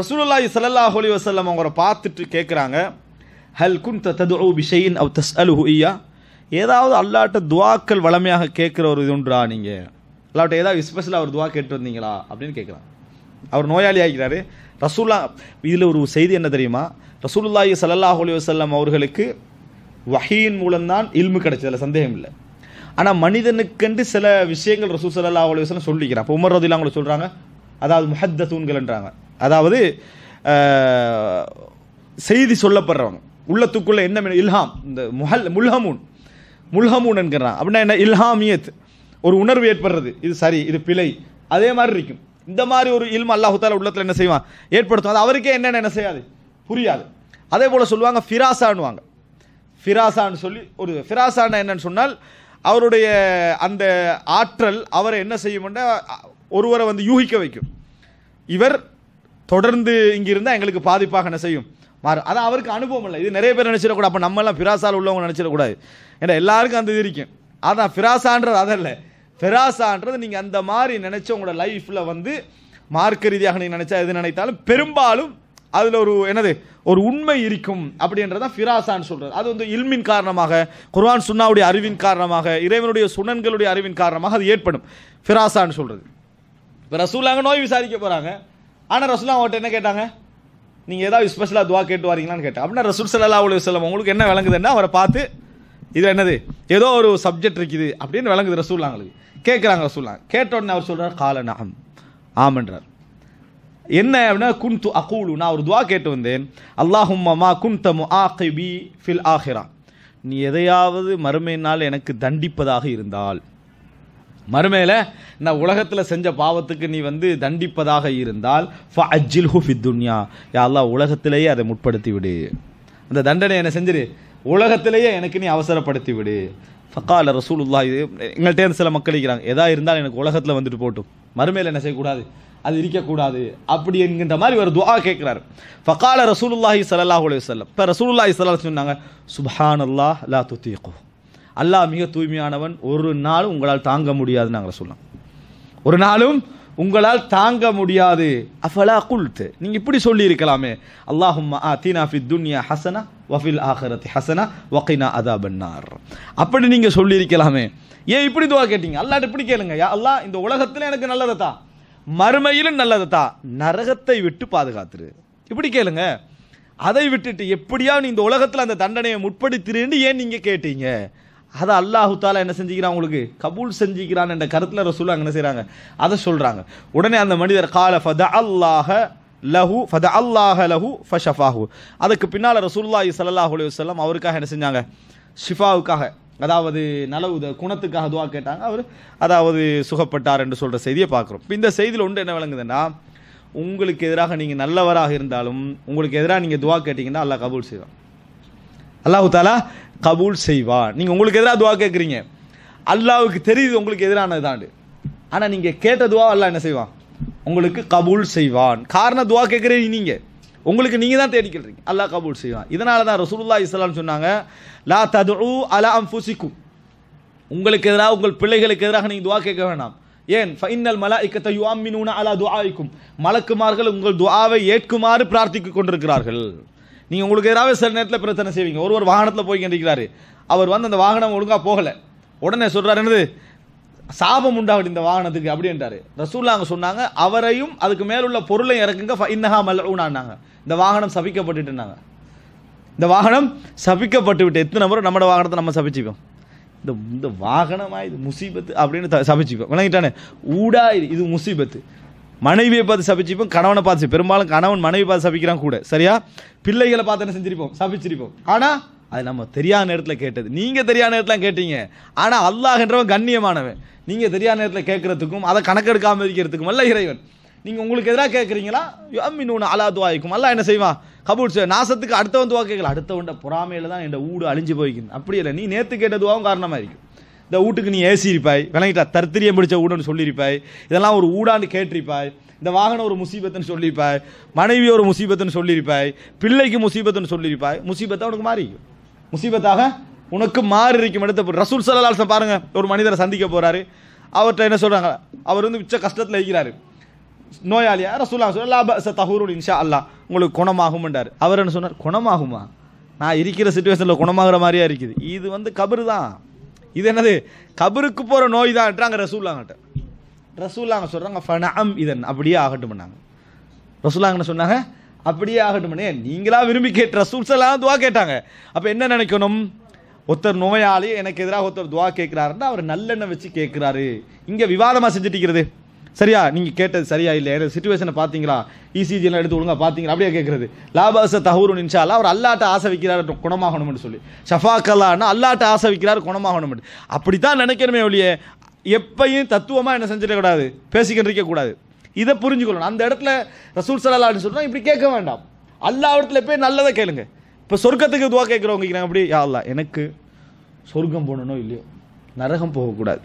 ரசூலுல்லாஹி சல்லாஹ் ஹோலி வசல்லம் அவரை பார்த்துட்டு கேட்குறாங்க ஹல் குன் தது பிஷைன் அவ் தஸ் அலுஹு ஹுய்யா ஏதாவது அல்லாட்ட துவாக்கள் வளமையாக கேட்குற ஒரு இது ஒன்றா நீங்கள் அல்லாட்ட ஏதாவது ஸ்பெஷலாக அவர் துவா கேட்டு வந்தீங்களா அப்படின்னு கேட்குறான் அவர் நோயாளி ஆகிறாரு ரசூல்லா இதில் ஒரு செய்தி என்ன தெரியுமா ரசூலுல்லாஹி சல்லாஹ் அலி வசல்லம் அவர்களுக்கு வகையின் மூலம்தான் இல்மு அதில் சந்தேகம் இல்லை ஆனால் மனிதனுக்கென்று சில விஷயங்கள் ரசூல் சல்லா அலி வசலம் சொல்லிக்கிறான் இப்போ உமர் ரதில் அவங்களை சொல்கிறாங்க அதாவது முஹத்த தூண்கள்ன்றாங்க அதாவது செய்தி சொல்லப்படுறவங்க உள்ளத்துக்குள்ளே என்ன இல்ஹாம் இந்த முஹல் முல்ஹமூன் முல்ஹமூன் என்கிறான் அப்படின்னா என்ன இல்ஹாமியத் ஒரு உணர்வு ஏற்படுறது இது சரி இது பிழை அதே மாதிரி இருக்கும் இந்த மாதிரி ஒரு இல்ம அல்லாஹுத்தால உள்ளத்தில் என்ன செய்வான் ஏற்படுத்தும் அது அவருக்கே என்னென்ன என்ன செய்யாது புரியாது அதே போல் சொல்லுவாங்க ஃபிராசான்வாங்க ஃபிராசான்னு சொல்லி ஒரு ஃபிராசான என்னன்னு சொன்னால் அவருடைய அந்த ஆற்றல் அவரை என்ன செய்யும்னா ஒருவரை வந்து யூகிக்க வைக்கும் இவர் தொடர்ந்து இங்கிருந்தால் எங்களுக்கு பாதிப்பாக என்ன செய்யும் மாறும் அதான் அவருக்கு அனுபவம் இல்லை இது நிறைய பேர் நினச்சிடக்கூடாது அப்போ நம்மளாம் ஃபிராசால் உள்ளவங்க நினச்சிடக்கூடாது ஏன்னா எல்லாருக்கும் அந்த இது இருக்கும் அதான் ஃபிராசான்றது அதை இல்லை ஃபிராசான்றது நீங்கள் அந்த மாதிரி நினச்ச உங்களோட லைஃப்பில் வந்து மார்க்க ரீதியாக நீங்கள் நினச்சா எது நினைத்தாலும் பெரும்பாலும் அதில் ஒரு என்னது ஒரு உண்மை இருக்கும் அப்படின்றதான் ஃபிராசான்னு சொல்கிறது அது வந்து இல்மின் காரணமாக குர்வான் சுன்னாவுடைய அறிவின் காரணமாக இறைவனுடைய சுனன்களுடைய அறிவின் காரணமாக அது ஏற்படும் ஃபிராசான்னு சொல்கிறது இப்போ ரசூலாங்க நோய் விசாரிக்க போகிறாங்க ஆனால் ரசூலா அவங்கள்ட்ட என்ன கேட்டாங்க நீங்கள் ஏதாவது ஸ்பெஷலாக துவா கேட்டு வரீங்களான்னு கேட்டேன் அப்படின்னா ரசூல் சல்லா உலக உங்களுக்கு என்ன விளங்குதுன்னா அவரை பார்த்து இது என்னது ஏதோ ஒரு சப்ஜெக்ட் இருக்குது அப்படின்னு விளங்குது ரசூல்லா அவங்களுக்கு கேட்குறாங்க ரசூல்லா கேட்டோடனே அவர் சொல்கிறார் கால நகம் ஆமன்றார் என்ன அப்படின்னா குன் து அகூலு நான் ஒரு துவா கேட்டு வந்தேன் அல்லாஹும்மா குன் தமு ஆகிபி ஃபில் ஆஹிரா நீ எதையாவது மறுமையினால் எனக்கு தண்டிப்பதாக இருந்தால் மறுமையில் இந்த உலகத்தில் செஞ்ச பாவத்துக்கு நீ வந்து தண்டிப்பதாக இருந்தால் ஃப அஜில் ஹு ஃபித்துன்யா யாழ்லா உலகத்திலேயே அதை முற்படுத்தி விடு அந்த தண்டனை என்னை செஞ்சிரு உலகத்திலேயே எனக்கு நீ அவசரப்படுத்தி விடு ஃபக்கால ரசூலுல்லா இது எங்கள்கிட்ட சில மக்கள் இருக்கிறாங்க எதா இருந்தாலும் எனக்கு உலகத்தில் வந்துட்டு போட்டும் மறுமையில் என்ன செய்யக்கூடாது அது இருக்கக்கூடாது அப்படி என்கின்ற மாதிரி ஒரு துவா கேட்குறாரு ஃபக்கால ரசூலுல்லாஹி சல்லாஹூ உலக வல்லம் இப்போ ரசூலுல்லாஹி சலாஹ் சொன்னாங்க சுபஹான் அல்லா லா துத்தீக்கும் அல்லாஹ் மிக தூய்மையானவன் ஒரு நாளும் உங்களால் தாங்க முடியாதுன்னு நாங்கள் சொல்லலாம் ஒரு நாளும் உங்களால் தாங்க முடியாது அஃபலா குல்த்து நீங்கள் இப்படி சொல்லியிருக்கலாமே அல்லாஹும் ஆ தீனா ஃபி துன்யா ஹசனா வஃபில் ஆஹரத்தி ஹசனா வகைனா அதா பன்னார் அப்படி நீங்கள் சொல்லியிருக்கலாமே ஏன் இப்படி துவா கேட்டீங்க அல்லாட்ட இப்படி கேளுங்க யா அல்லா இந்த உலகத்தில் எனக்கு நல்லதை மறுமையிலும் நல்லதை நரகத்தை விட்டு பாதுகாத்துரு இப்படி கேளுங்க அதை விட்டுட்டு எப்படியா நீ இந்த உலகத்தில் அந்த தண்டனையை முற்படுத்திருன்னு ஏன் நீங்கள் கேட்டீங்க அதை அல்லாஹு தாலா என்ன செஞ்சுக்கிறான் உங்களுக்கு கபூல் செஞ்சுக்கிறான் என்ற கருத்தில் ரசூல் என்ன செய்கிறாங்க அதை சொல்கிறாங்க உடனே அந்த மனிதர் கால ஃபத அல்லாஹ லஹு ஃபத அல்லாஹ லஹு ஃபஷஃபாஹு அதுக்கு பின்னால் ரசூல்லாஹி சல்லாஹ் அலி வல்லம் அவருக்காக என்ன செஞ்சாங்க ஷிஃபாவுக்காக அதாவது உத குணத்துக்காக துவா கேட்டாங்க அவர் அதாவது சுகப்பட்டார் என்று சொல்கிற செய்தியை பார்க்குறோம் இப்போ இந்த செய்தியில் ஒன்று என்ன விளங்குதுன்னா உங்களுக்கு எதிராக நீங்கள் நல்லவராக இருந்தாலும் உங்களுக்கு எதிராக நீங்கள் துவா கேட்டிங்கன்னா அல்லா கபூல் செய்வான் அல்லாஹு தாலா கபூல் செய்வான் நீங்கள் உங்களுக்கு எதிராக துவா கேட்குறீங்க அல்லாவுக்கு தெரியுது உங்களுக்கு எதிரானதாண்டு ஆனால் நீங்கள் கேட்ட துவா அல்லா என்ன செய்வான் உங்களுக்கு கபூல் செய்வான் காரண துவா கேட்குறீங்க நீங்கள் உங்களுக்கு நீங்கள் தான் தேடிக்கிறீங்க அல்லாஹ் கபூல் செய்வான் இதனால தான் ரசூலுல்லா இஸ்லாம் சொன்னாங்க லா தது அலா அம்ஃபுசிக்கும் உங்களுக்கு எதிராக உங்கள் பிள்ளைகளுக்கு எதிராக நீங்கள் துவா கேட்க வேண்டாம் ஏன் ஃபைனல் மலா இக்கத்தை யுவாமின் அலா துவாய்க்கும் மலக்குமார்கள் உங்கள் துவாவை ஏற்குமாறு பிரார்த்தித்து கொண்டிருக்கிறார்கள் நீங்கள் உங்களுக்கு எதிராக சில நேரத்தில் பிரச்சனை செய்வீங்க ஒரு ஒரு வாகனத்தில் போய்கின்றிருக்கிறாரு அவர் வந்து அந்த வாகனம் ஒழுங்காக போகலை உடனே சொல்றாரு என்னது சாபம் உண்டாகுது இந்த வாகனத்துக்கு அப்படின்றாரு ரசூல்லா அவங்க சொன்னாங்க அவரையும் அதுக்கு மேலுள்ள பொருளை இறக்குங்க இன்னஹா மல்ஊனாங்க இந்த வாகனம் சபிக்கப்பட்டுட்டுனாங்க இந்த வாகனம் சபிக்கப்பட்டு விட்டு எத்தனை பேரும் நம்மளோட வாகனத்தை நம்ம சபிச்சுப்போம் இந்த இந்த வாகனமாக இது முசீபத்து அப்படின்னு சபிச்சுப்போம் விளங்கிட்டானே ஊடா இது இது முசீபத்து மனைவியை பார்த்து சபிச்சிப்போம் கணவனை பார்த்து பெரும்பாலும் கணவன் மனைவி பார்த்து சபிக்கிறான் கூட சரியா பிள்ளைகளை பார்த்து என்ன செஞ்சிருப்போம் சபிச்சிருப்போம் ஆனால் அது நம்ம தெரியாத நேரத்தில் கேட்டது நீங்கள் தெரியாத நேரத்தில் கேட்டீங்க ஆனால் அல்லாஹன்றவன் கண்ணியமானவன் நீங்கள் தெரியாத நேரத்தில் கேட்குறதுக்கும் அதை கணக்கெடுக்காமல் இருக்கிறதுக்கும் அல்ல இறைவன் நீங்கள் உங்களுக்கு எதிராக கேட்குறீங்களா அம்மி ஒன்று அலா துவாய்க்கும் அல்ல என்ன செய்வான் கபூர் சார் நாசத்துக்கு அடுத்தவன் துவா கேட்கல அடுத்தவன்ட பொறாமையில் தான் என்னோட ஊடு அழிஞ்சு போய்க்கு அப்படி இல்லை நீ நேற்று கேட்டதுவாகவும் காரணமாக இருக்கும் இந்த வீட்டுக்கு நீ ஏசி இருப்பாய் விளங்கிட்டா தர்த்திரியம் பிடிச்ச ஊடன்னு சொல்லியிருப்பாய் இதெல்லாம் ஒரு ஊடான்னு கேட்டிருப்பாய் இந்த வாகனம் ஒரு முசீபத்துன்னு சொல்லியிருப்பாய் மனைவி ஒரு முசீபத்துன்னு சொல்லியிருப்பாய் பிள்ளைக்கு முசீபத்துன்னு சொல்லியிருப்பாய் முசீபத்தாக உனக்கு மாறிக்கும் முசீபத்தாக உனக்கு மாறி இருக்கும் இடத்த ரசூல் சலாசம் பாருங்கள் ஒரு மனிதரை சந்திக்க போகிறாரு அவர்கிட்ட என்ன சொல்கிறாங்க அவர் வந்து மிச்ச கஷ்டத்தில் இருக்கிறாரு நோயாளியா ரசூல்லா சொல்ல தஹூருல் இன்ஷா அல்லா உங்களுக்கு குணமாகும்ன்றார் அவர் என்ன சொன்னார் குணமாகுமா நான் இருக்கிற சுச்சுவேஷனில் குணமாகிற மாதிரியா இருக்குது இது வந்து கபரு தான் இது என்னது கபருக்கு போகிற நோய் தான்ட்டாங்க ரசூல்லாங்கிட்ட ரசூல்லாங்க சொல்கிறாங்க ஃபனாம் இதன் அப்படியே ஆகட்டும் பண்ணாங்க ரசூல்லாங்கன்னு சொன்னாங்க அப்படியே ஆகட்டும் பண்ணேன் நீங்களா விரும்பி கேட்டு ரசூல்ஸ் எல்லாம் துவா கேட்டாங்க அப்போ என்ன நினைக்கணும் ஒருத்தர் நோயாளி எனக்கு எதிராக ஒருத்தர் துவா கேட்குறாருன்னா அவர் நல்லெண்ணெய் வச்சு கேட்குறாரு இங்கே விவாதமாக செஞ்சுட்டு இருக்கிறது சரியா நீங்கள் கேட்டது சரியா இல்லை சுச்சுவேஷனை பார்த்தீங்களா இசிஜிலாம் e எடுத்து ஒழுங்காக பார்த்தீங்களா அப்படியே கேட்குறது லாபாச தஹூருன் இன்ஷால்லா அவர் அல்லாட்ட ஆசை வைக்கிறார் குணமாகணும்னு சொல்லி ஷஃபாக்கல்லான்னு அல்லாட்ட ஆசை வைக்கிறார் குணமாகணும் அப்படி தான் நினைக்கிறமே ஒழிய எப்பையும் தத்துவமாக என்ன செஞ்சிடக்கூடாது பேசிக்கிட்டு இருக்கக்கூடாது இதை புரிஞ்சுக்கொள்ளணும் அந்த இடத்துல ரசூல் சலாஹ்னு சொன்னால் இப்படி கேட்க வேண்டாம் அல்லா இடத்துல போய் நல்லதை கேளுங்க இப்போ சொர்க்கத்துக்கு துவா கேட்குறவங்க அப்படி யா அல்லா எனக்கு சொர்க்கம் போகணுனோ இல்லையோ நரகம் போகக்கூடாது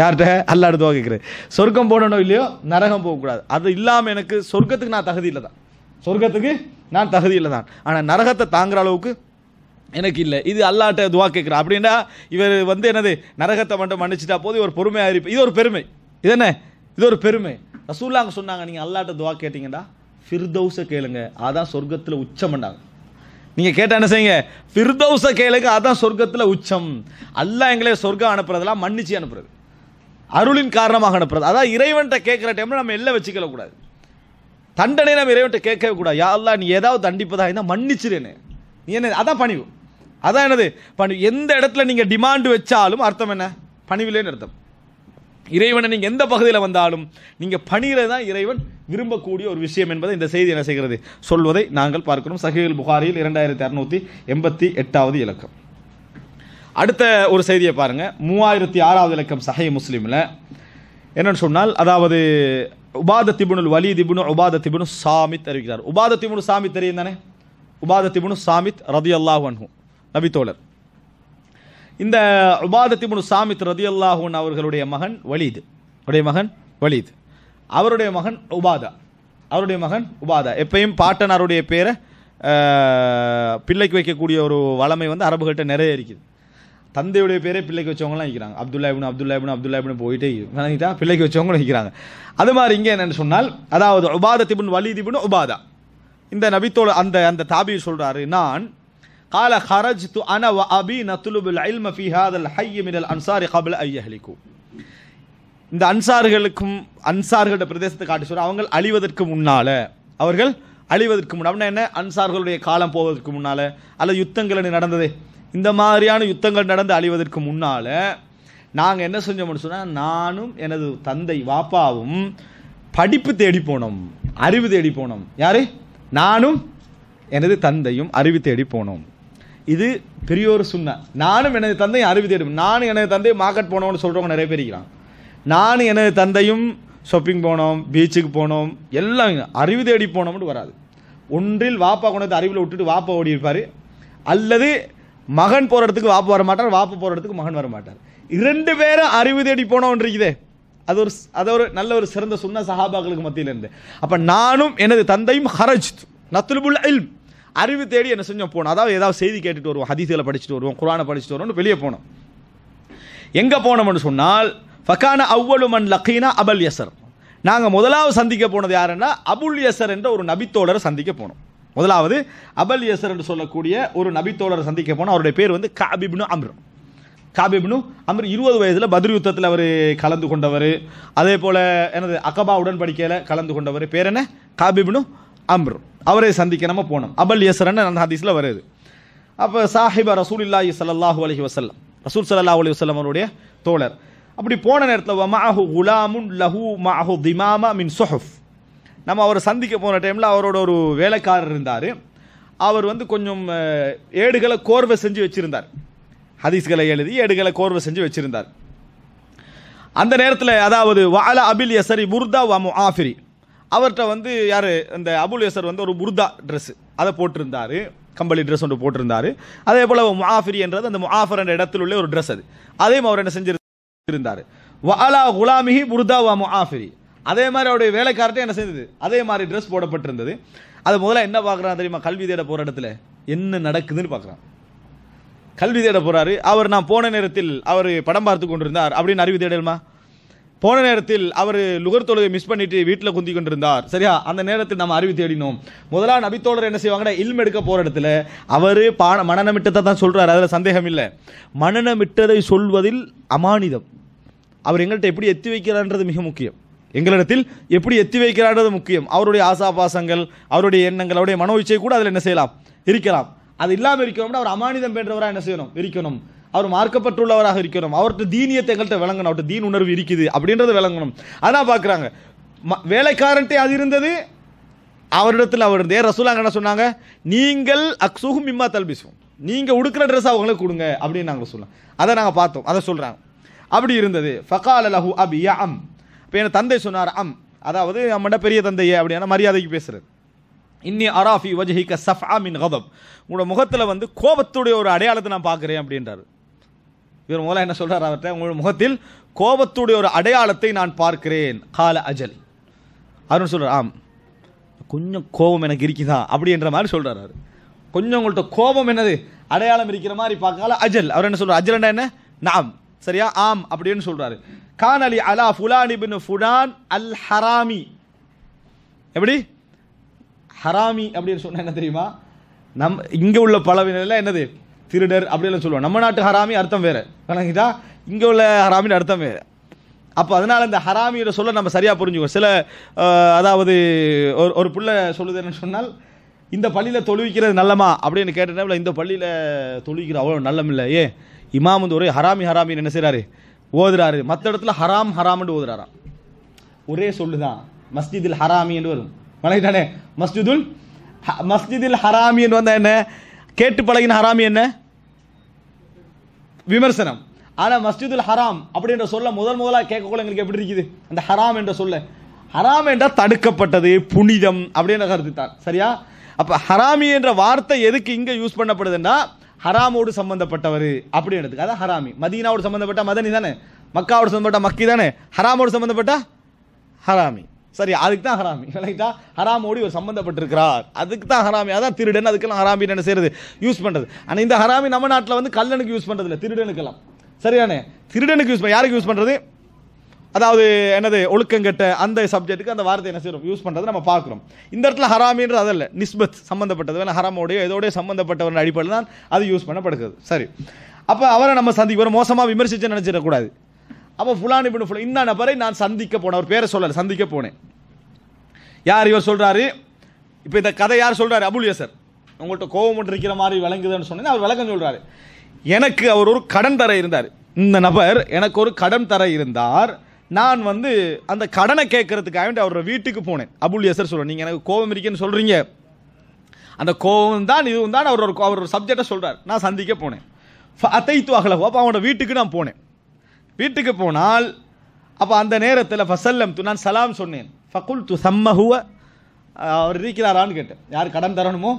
யார்கிட்ட அல்லாடு துவா கேட்குறேன் சொர்க்கம் போடணும் இல்லையோ நரகம் போகக்கூடாது அது இல்லாமல் எனக்கு சொர்க்கத்துக்கு நான் தகுதி இல்லை தான் சொர்க்கத்துக்கு நான் தகுதி இல்லை தான் ஆனால் நரகத்தை தாங்குற அளவுக்கு எனக்கு இல்லை இது அல்லாட்ட துவா கேட்குறா அப்படின்னா இவர் வந்து என்னது நரகத்தை மட்டும் மன்னிச்சிட்டா போது இவர் பொறுமையாக இருப்பு இது ஒரு பெருமை இது என்ன இது ஒரு பெருமை ரசூல்லாங்க சொன்னாங்க நீங்கள் அல்லாட்ட துவா கேட்டிங்கடா ஃபிர்தௌஸை கேளுங்க அதான் சொர்க்கத்தில் உச்சம் பண்ணாங்க நீங்கள் கேட்டால் என்ன செய்யுங்க ஃபிர்தௌசை கேளுங்க அதான் சொர்க்கத்தில் உச்சம் அல்லா எங்களே சொர்க்கம் அனுப்புறதெல்லாம் மன்னிச்சு அனுப்புறது அருளின் காரணமாக அனுப்புறது அதான் இறைவன்கிட்ட கேட்குற டைமில் நம்ம எல்லாம் வச்சுக்கல கூடாது தண்டனை நம்ம இறைவன்கிட்ட கேட்கவே கூடாது யா அல்லா நீ ஏதாவது தண்டிப்பதாக இருந்தால் மன்னிச்சிருன்னு நீ என்ன அதான் பணிவு அதான் என்னது பணி எந்த இடத்துல நீங்கள் டிமாண்டு வச்சாலும் அர்த்தம் என்ன பணிவில்லைன்னு அர்த்தம் இறைவனை நீங்கள் எந்த பகுதியில் வந்தாலும் நீங்கள் பணியில தான் இறைவன் விரும்பக்கூடிய ஒரு விஷயம் என்பதை இந்த செய்தி என்ன செய்கிறது சொல்வதை நாங்கள் பார்க்கிறோம் சஹீல் புகாரியில் இரண்டாயிரத்தி அறுநூற்றி எண்பத்தி எட்டாவது இலக்கம் அடுத்த ஒரு செய்தியை பாருங்கள் மூவாயிரத்தி ஆறாவது இலக்கம் சஹை முஸ்லீமில் என்னன்னு சொன்னால் அதாவது உபாத திபுனு வலி திபுனு உபாத திபுனு சாமித் அறிவிக்கிறார் உபாத திபுனு சாமித் தெரியும் தானே உபாத திபுனு சாமித் ரதி நபி தோழர் இந்த உபாத திபுனு சாமித் ரதி அல்லாஹூன் அவர்களுடைய மகன் வலீது உடைய மகன் வலீது அவருடைய மகன் உபாதா அவருடைய மகன் உபாதா எப்பயும் பாட்டனாருடைய பேரை பிள்ளைக்கு வைக்கக்கூடிய ஒரு வளமை வந்து அரபுகிட்ட நிறைய இருக்குது தந்தையுடைய பேரே பிள்ளைக்கு வச்சவங்களாம் நிற்கிறாங்க அப்துல்லா இபின் அப்துல்லா இபின் அப்துல்லா இபின் போயிட்டே வணங்கிட்டா பிள்ளைக்கு வச்சவங்களும் நிற்கிறாங்க அது மாதிரி இங்கே என்னென்னு சொன்னால் அதாவது உபாத திபுன் வலி திபுன் உபாதா இந்த நபித்தோட அந்த அந்த தாபி சொல்கிறாரு நான் கால ஹரஜ் து அன வ அபி நத்துலுபுல் ஐல்ம ஃபி ஹாதல் ஹைய மினல் அன்சாரி கபில் ஐயஹலிக்கு இந்த அன்சார்களுக்கும் அன்சார்களோட பிரதேசத்தை காட்டி சொல்கிறேன் அவங்க அழிவதற்கு முன்னால் அவர்கள் அழிவதற்கு அப்படின்னா என்ன அன்சார்களுடைய காலம் போவதற்கு முன்னால் அல்லது யுத்தங்கள் நடந்ததே இந்த மாதிரியான யுத்தங்கள் நடந்து அழிவதற்கு முன்னால் நாங்கள் என்ன செஞ்சோம்னு சொன்னால் நானும் எனது தந்தை வாப்பாவும் படிப்பு தேடி போனோம் அறிவு தேடி போனோம் யார் நானும் எனது தந்தையும் அறிவு தேடி போனோம் இது பெரியோர் சொன்ன நானும் எனது தந்தையும் அறிவு தேடி நானும் எனது தந்தையும் மார்க்கெட் போனோம்னு சொல்கிறவங்க நிறைய பேர் இருக்கிறான் நானும் எனது தந்தையும் ஷாப்பிங் போனோம் பீச்சுக்கு போனோம் எல்லாம் அறிவு தேடி போனோம்னு வராது ஒன்றில் வாப்பா கொண்டு அறிவில் விட்டுட்டு வாப்பா ஓடி இருப்பார் அல்லது மகன் போகிற இடத்துக்கு வாப்பு வர மாட்டார் வாப்பு போகிற இடத்துக்கு மகன் வர மாட்டார் இரண்டு பேரும் அறிவு தேடி போனவன் இருக்குதே அது ஒரு அது ஒரு நல்ல ஒரு சிறந்த சுண்ண சஹாபாக்களுக்கு மத்தியில் இருந்து அப்போ நானும் எனது தந்தையும் ஹரஜ் நத்துலுபுல் அல் அறிவு தேடி என்ன செஞ்சோம் போனோம் அதாவது ஏதாவது செய்தி கேட்டுட்டு வருவோம் ஹதீசுகளை படிச்சுட்டு வருவோம் குரானை படிச்சுட்டு வருவோம்னு வெளியே போனோம் எங்கே போனோம்னு சொன்னால் ஃபக்கான அவ்வளவு மண் லக்கீனா அபல் யசர் நாங்கள் முதலாவது சந்திக்க போனது யாருன்னா அபுல் யசர் என்ற ஒரு நபித்தோழரை சந்திக்க போனோம் முதலாவது அபல் யசர் என்று சொல்லக்கூடிய ஒரு நபித்தோழர் சந்திக்க போனால் அவருடைய பேர் வந்து காபிப்னு அம்ரு காபிப்னு அம்ரு இருபது வயதில் பத்ரி யுத்தத்தில் அவர் கலந்து கொண்டவர் அதே போல் எனது அகபா உடன்படிக்கையில் கலந்து கொண்டவர் பேர் என்ன காபிப்னு அம்ரு அவரை சந்திக்க நம்ம போனோம் அபல் யசரன்னு அந்த ஹதீஸில் வருது அப்போ சாஹிப் ரசூல் இல்லாஹி சல்லாஹு அலஹி வசல்லம் ரசூல் சல்லா அலி வசல்லம் அவருடைய தோழர் அப்படி போன நேரத்தில் லஹு மின் சொஹஃப் நம்ம அவரை சந்திக்க போன டைமில் அவரோட ஒரு வேலைக்காரர் இருந்தார் அவர் வந்து கொஞ்சம் ஏடுகளை கோர்வை செஞ்சு வச்சுருந்தார் ஹதீஸ்களை எழுதி ஏடுகளை கோர்வை செஞ்சு வச்சுருந்தார் அந்த நேரத்தில் அதாவது வால அபில் எசரி புர்தா வாமு ஆஃபிரி அவர்கிட்ட வந்து யார் இந்த அபுல் எசர் வந்து ஒரு புர்தா ட்ரெஸ்ஸு அதை போட்டிருந்தார் கம்பளி ட்ரெஸ் ஒன்று போட்டிருந்தார் அதே போல் முஆஃபிரி என்றது அந்த முஆஃபர் என்ற இடத்துல உள்ள ஒரு ட்ரெஸ் அது அதையும் அவர் என்ன செஞ்சிருந்தார் வாலா குலாமிஹி புர்தா வாமு ஆஃபிரி அதே மாதிரி அவருடைய வேலைக்கார்ட்டே என்ன செய்தது அதே மாதிரி ட்ரெஸ் போடப்பட்டிருந்தது அது முதல்ல என்ன பார்க்குறான் தெரியுமா கல்வி தேட போகிற இடத்துல என்ன நடக்குதுன்னு பார்க்குறான் கல்வி தேட போகிறாரு அவர் நான் போன நேரத்தில் அவர் படம் பார்த்து கொண்டிருந்தார் அப்படின்னு அறிவு தேடலுமா போன நேரத்தில் அவர் லுகர் தொழுகை மிஸ் பண்ணிட்டு வீட்டில் குந்தி கொண்டிருந்தார் சரியா அந்த நேரத்தில் நம்ம அறிவு தேடினோம் முதலா நபித்தோழர் என்ன செய்வாங்கன்னா இல்ம் எடுக்க போகிற இடத்துல அவர் பான மனநமிட்டத்தை தான் சொல்கிறார் அதில் சந்தேகம் இல்லை மனநமிட்டதை சொல்வதில் அமானிதம் அவர் எங்கள்கிட்ட எப்படி எத்தி வைக்கிறான்றது மிக முக்கியம் எங்களிடத்தில் எப்படி எத்தி வைக்கிறான்றது முக்கியம் அவருடைய ஆசாபாசங்கள் அவருடைய எண்ணங்கள் அவருடைய மனோ இச்சை கூட அதில் என்ன செய்யலாம் இருக்கலாம் அது இல்லாமல் இருக்கணும்னா அவர் அமானிதம் பெற்றவராக என்ன செய்யணும் இருக்கணும் அவர் மார்க்கப்பட்டுள்ளவராக இருக்கணும் அவர்கிட்ட தீனியத்தை எங்கள்கிட்ட விளங்கணும் அவர்கிட்ட தீன் உணர்வு இருக்குது அப்படின்றத விளங்கணும் அதான் பார்க்குறாங்க வேலைக்காரன்ட்டே அது இருந்தது அவரிடத்தில் அவர் இருந்தே ரசூலாங்க என்ன சொன்னாங்க நீங்கள் அக்சுகும் இம்மா தல்பிசுவோம் நீங்கள் உடுக்கிற ட்ரெஸ் அவங்களுக்கு கொடுங்க அப்படின்னு நாங்கள் சொல்லலாம் அதை நாங்கள் பார்த்தோம் அதை சொல்கிறாங்க அப்படி இருந்தது ஃபகால் அலஹு அபி அம் இப்போ என் தந்தை சொன்னார் அம் அதாவது நம்மகிட்ட பெரிய தந்தையே அப்படின்னா மரியாதைக்கு பேசுகிறது இன்னி அராஃபி சஃப் சஃபா மின் கதப் உங்களோட முகத்தில் வந்து கோபத்துடைய ஒரு அடையாளத்தை நான் பார்க்குறேன் அப்படின்றார் இவர் முதல்ல என்ன சொல்கிறார் அவர்கிட்ட உங்களோட முகத்தில் கோபத்துடைய ஒரு அடையாளத்தை நான் பார்க்கிறேன் கால அஜல் அருண் சொல்கிறார் ஆம் கொஞ்சம் கோபம் எனக்கு இருக்குதா அப்படின்ற மாதிரி சொல்கிறார் அவர் கொஞ்சம் உங்கள்கிட்ட கோபம் என்னது அடையாளம் இருக்கிற மாதிரி பார்க்கல அஜல் அவர் என்ன சொல்கிறார் அஜல்டா என்ன நாம் சரியா ஆம் அப்படின்னு சொல்றாரு கான் அலி அலா ஃபுலான் பின் ஃபுடான் அல் ஹராமி எப்படி ஹராமி அப்படின்னு சொன்னால் என்ன தெரியுமா நம் இங்கே உள்ள பலவினர்ல என்னது திருடர் அப்படின்னு சொல்லுவோம் நம்ம நாட்டு ஹராமி அர்த்தம் வேறு கணக்கிட்டா இங்கே உள்ள ஹராமின்னு அர்த்தம் வேறு அப்போ அதனால் இந்த ஹராமியில் சொல்ல நம்ம சரியாக புரிஞ்சுக்கோம் சில அதாவது ஒரு ஒரு பிள்ளை சொல்லுது என்னன்னு சொன்னால் இந்த பள்ளியில் தொழுவிக்கிறது நல்லமா அப்படின்னு கேட்ட இந்த பள்ளியில் தொழுவிக்கிறது அவ்வளோ நல்லமில்ல ஏன் இமாம் வந்து ஒரே ஹராமி ஹராமின்னு என்ன செய்கிறாரு ஓதுறாரு மற்ற இடத்துல ஹராம் ஹராம்னு ஓதுறாராம் ஒரே சொல்லு தான் மஸ்ஜிதில் ஹராமி என்று வரும் வணங்கிட்டானே மஸ்ஜிதுல் மஸ்ஜிதில் ஹராமி என்று வந்தால் என்ன கேட்டு பழகின ஹராமி என்ன விமர்சனம் ஆனால் மஸ்ஜிதுல் ஹராம் அப்படின்ற சொல்ல முதல் முதலாக கேட்கக்குள்ள எங்களுக்கு எப்படி இருக்குது அந்த ஹராம் என்ற சொல்ல ஹராம் என்றால் தடுக்கப்பட்டது புனிதம் அப்படின்ற கருத்து தான் சரியா அப்போ ஹராமி என்ற வார்த்தை எதுக்கு இங்கே யூஸ் பண்ணப்படுதுன்னா ஹராமோடு சம்பந்தப்பட்டவர் அப்படின்னு எடுத்துக்க அதான் ஹராமி மதீனாவோடு சம்பந்தப்பட்ட மதனி தானே மக்காவோடு சம்பந்தப்பட்ட மக்கி தானே ஹராமோடு சம்பந்தப்பட்ட ஹராமி சரி அதுக்கு தான் ஹராமி [laughs] ரைட்டா ஹராமோடு இவர் சம்மந்தப்பட்டிருக்கிறார் அதுக்கு தான் ஹராமி அதான் திருடன் அதுக்கெல்லாம் ஹராமி என்ன செய்யறது யூஸ் பண்ணுறது ஆனால் இந்த ஹராமி நம்ம நாட்டில் வந்து கல்லனுக்கு யூஸ் பண்ணுறது இல்லை திருடனுக்கெல்லாம் சரியானே திருடனுக்கு யூஸ் யாருக்கு யூஸ் பண்ணுறது அதாவது என்னது ஒழுக்கம் கெட்ட அந்த சப்ஜெக்ட்டுக்கு அந்த வார்த்தை என்ன செய்யறோம் யூஸ் பண்ணுறது நம்ம பார்க்குறோம் இந்த இடத்துல ஹராமின்றது அதில் நிஸ்பத் சம்மந்தப்பட்டது வேணா ஹராமோடைய இதோடய சம்மந்தப்பட்டவரின் அடிப்படையில் தான் அது யூஸ் பண்ணப்படுகிறது சரி அப்போ அவரை நம்ம சந்திக்க ஒரு மோசமாக விமர்சித்து நினச்சிடக்கூடாது அப்போ ஃபுலான் இப்படி ஃபுல் இந்த நபரை நான் சந்திக்க போனேன் அவர் பேரை சொல்லலை சந்திக்க போனேன் யார் இவர் சொல்கிறாரு இப்போ இந்த கதை யார் சொல்கிறாரு அபுல் யசர் உங்கள்கிட்ட கோபம் இருக்கிற மாதிரி விளங்குதுன்னு சொன்னேன் அவர் விளக்கம் சொல்கிறாரு எனக்கு அவர் ஒரு கடன் தர இருந்தார் இந்த நபர் எனக்கு ஒரு கடன் தர இருந்தார் நான் வந்து அந்த கடனை கேட்கறதுக்காக அவரோட வீட்டுக்கு போனேன் அபுல் யசர் சொல்கிறேன் நீங்கள் எனக்கு கோபம் இருக்கேன்னு சொல்கிறீங்க அந்த கோபம் தான் இதுவும் தான் அவர் ஒரு அவர் ஒரு சப்ஜெக்டை சொல்கிறார் நான் சந்திக்க போனேன் அத்தைத்து அகலகோ அப்போ அவனோட வீட்டுக்கு நான் போனேன் வீட்டுக்கு போனால் அப்போ அந்த நேரத்தில் ஃபசல்லம் து நான் சலாம் சொன்னேன் ஃபகுல் து சம்மஹுவ அவர் இருக்கிறாரான்னு கேட்டேன் யார் கடன் தரணுமோ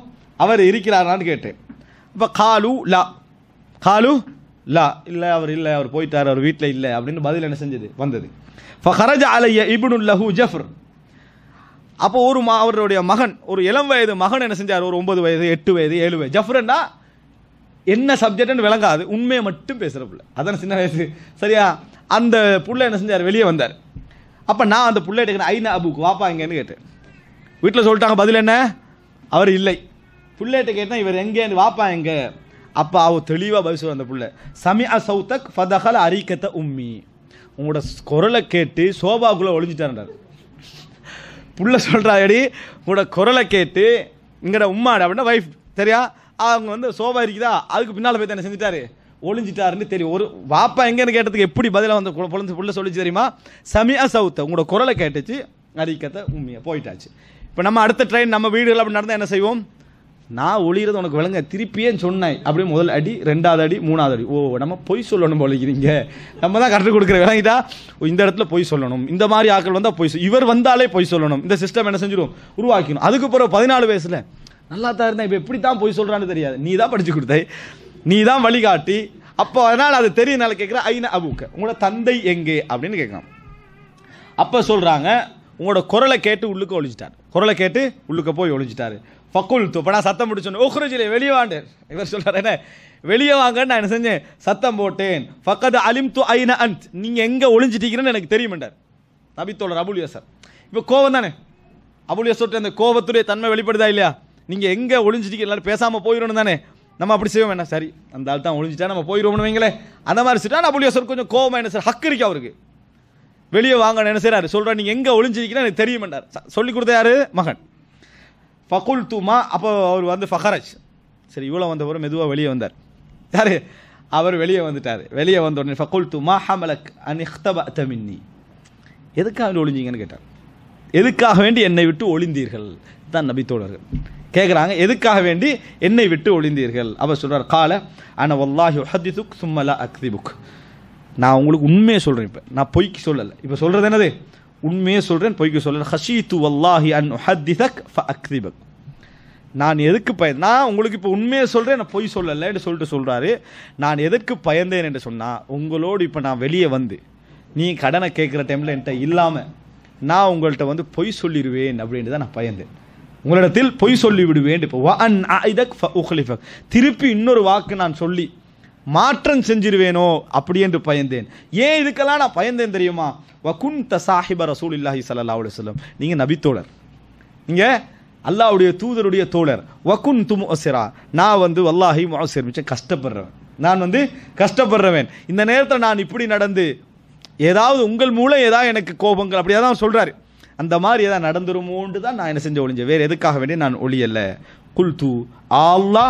அவர் இருக்கிறாரான்னு கேட்டேன் இப்போ காலு லா காலு லா இல்லை அவர் இல்லை அவர் போயிட்டார் அவர் வீட்டில் இல்லை அப்படின்னு பதில் என்ன செஞ்சது வந்தது ஃபஹரஜ அலைய இபுனு லஹு ஜஃபர் அப்போ ஒரு மா அவருடைய மகன் ஒரு இளம் வயது மகன் என்ன செஞ்சார் ஒரு ஒன்பது வயது எட்டு வயது ஏழு வயது ஜஃப்ரன்னா என்ன சப்ஜெக்ட்னு விளங்காது உண்மையை மட்டும் பேசுகிற பிள்ளை அதான் சின்ன வயசு சரியா அந்த புள்ள என்ன செஞ்சார் வெளியே வந்தார் அப்போ நான் அந்த புள்ளை எடுக்கிறேன் ஐநா அபுக்கு வாப்பா இங்கேன்னு கேட்டேன் வீட்டில் சொல்லிட்டாங்க பதில் என்ன அவர் இல்லை புள்ளைகிட்ட கேட்டால் இவர் எங்கேன்னு வாப்பா எங்கே அப்போ அவ தெளிவாக பதில் சொல்லுவார் அந்த புள்ள சமி சௌத்தக் ஃபதஹல் அரிக்கத்த உம்மி உங்களோட குரலை கேட்டு சோபாக்குள்ளே ஒழிஞ்சிட்டான்டார் புள்ள சொல்கிறாடி உங்களோட குரலை கேட்டு இங்கட உம்மாடு அப்படின்னா ஒய்ஃப் சரியா அவங்க வந்து சோபா இருக்குதா அதுக்கு பின்னால் போய் தானே செஞ்சுட்டாரு ஒளிஞ்சிட்டாருன்னு தெரியும் ஒரு வாப்பா எங்கேன்னு கேட்டதுக்கு எப்படி பதிலாக வந்து பொழுது புள்ள சொல்லிச்சு தெரியுமா சமியா சவுத்த உங்களோட குரலை கேட்டுச்சு அடிக்கத்தை உண்மையாக போயிட்டாச்சு இப்போ நம்ம அடுத்த ட்ரெயின் நம்ம வீடுகள் அப்படி நடந்தால் என்ன செய்வோம் நான் ஒளிகிறது உனக்கு விளங்க திருப்பியே சொன்னேன் அப்படியே முதல் அடி ரெண்டாவது அடி மூணாவது அடி ஓ நம்ம பொய் சொல்லணும் போலிக்கிறீங்க நம்ம தான் கற்றுக் கொடுக்குற விளங்கிட்டா இந்த இடத்துல பொய் சொல்லணும் இந்த மாதிரி ஆக்கள் வந்தால் பொய் இவர் வந்தாலே பொய் சொல்லணும் இந்த சிஸ்டம் என்ன செஞ்சிடும் உருவாக்கணும் அதுக்கு பிறகு பதினாலு வயசில் நல்லா தான் இருந்தேன் இப்போ எப்படி தான் பொய் சொல்கிறான்னு தெரியாது நீ தான் படித்து கொடுத்த நீ தான் வழிகாட்டி அப்போ அதனால் அது தெரியனால கேட்குற ஐநா அபுக்க உங்களோட தந்தை எங்கே அப்படின்னு கேட்கலாம் அப்போ சொல்கிறாங்க உங்களோட குரலை கேட்டு உள்ளுக்கு ஒழிஞ்சிட்டார் குரலை கேட்டு உள்ளுக்க போய் ஒழிஞ்சிட்டார் ஃபக்குல் துப்படா சத்தம் முடிச்சோன்னு ஓஹ்ருஜிலே வெளியே வாண்டு இவர் சொல்கிறார் என்ன வெளியே வாங்கன்னு நான் என்ன செஞ்சேன் சத்தம் போட்டேன் ஃபக்கத் அலிம் து ஐன அன்த் நீங்கள் எங்கே ஒளிஞ்சிட்டீங்கன்னு எனக்கு தெரியுமெண்டார் நபித்தோழர் அபுல் யசர் இப்போ கோவம் தானே அபுல் யசோட்டு அந்த கோபத்துடைய தன்மை வெளிப்படுதா இல்லையா நீங்கள் எங்கே ஒளிஞ்சிட்டீங்க எல்லாரும் பேசாமல் போயிடணும் தானே நம்ம அப்படி செய்வோம் என்ன சரி அந்த ஆள் தான் ஒழிஞ்சிட்டா நம்ம போயிடுவோம்னு வைங்களே அந்த மாதிரி சொல்லிட்டா அபுல் யசர் கொஞ்சம் கோவம் என்ன சார் ஹக்கு இருக்கு அவருக்கு வெளியே வாங்க என்ன செய்கிறார் சொல்கிறார் நீங்கள் எங்கே ஒளிஞ்சிருக்கீங்கன்னா எனக்கு தெரியுமெண்டார் சொல்லி கொடுத்த யாரு மகன் ஃபகுல் துமா அப்போ அவர் வந்து ஃபஹரஜ் சரி இவ்வளோ வந்தவரும் மெதுவாக வெளியே வந்தார் யார் அவர் வெளியே வந்துட்டார் வெளியே வந்த உடனே ஃபகுல் துமா ஹமலக் அனிஹ்தப தமின்னி எதுக்காக ஒளிஞ்சிங்கன்னு கேட்டார் எதுக்காக வேண்டி என்னை விட்டு ஒளிந்தீர்கள் தான் நபித்தோழர்கள் கேட்குறாங்க எதுக்காக வேண்டி என்னை விட்டு ஒளிந்தீர்கள் அவர் சொல்கிறார் கால ஆனால் வல்லாஹி துக் சும்மலா அக்திபுக் நான் உங்களுக்கு உண்மையை சொல்கிறேன் இப்போ நான் பொய்க்கு சொல்லலை இப்போ சொல்கிறது என்னது உண்மையே சொல்கிறேன் பொய்க்கு சொல்கிறேன் ஹஷீ து வல்லாஹி அன் ஹத்திதக் ஃப அக்திபக் நான் எதுக்கு பய நான் உங்களுக்கு இப்போ உண்மையை சொல்கிறேன் நான் பொய் என்று சொல்லிட்டு சொல்கிறாரு நான் எதற்கு பயந்தேன் என்று சொன்னால் உங்களோடு இப்போ நான் வெளியே வந்து நீ கடனை கேட்குற டைமில் என்கிட்ட இல்லாமல் நான் உங்கள்கிட்ட வந்து பொய் சொல்லிடுவேன் அப்படின்ட்டு தான் நான் பயந்தேன் உங்களிடத்தில் பொய் சொல்லி விடுவேன் இப்போ திருப்பி இன்னொரு வாக்கு நான் சொல்லி மாற்றம் செஞ்சிருவேனோ அப்படி என்று பயந்தேன் ஏன் இதுக்கெல்லாம் நான் பயந்தேன் தெரியுமா வகுன் சாஹிப ரசூல் இல்லாஹி சல்லா சொல்லம் நீங்கள் நபித்தோழர் நீங்கள் அல்லாவுடைய தூதருடைய தோழர் வகுன் துமுசிரா நான் வந்து வல்லாஹி முசிரமிச்சேன் கஷ்டப்படுறேன் நான் வந்து கஷ்டப்படுறவன் இந்த நேரத்தில் நான் இப்படி நடந்து ஏதாவது உங்கள் மூலம் ஏதாவது எனக்கு கோபங்கள் அப்படி தான் சொல்கிறாரு அந்த மாதிரி ஏதாவது நடந்துருமோன்ட்டு தான் நான் என்ன செஞ்ச ஒழிஞ்சேன் வேறு எதுக்காக வேண்டிய நான் குல் தூ ஆல்லா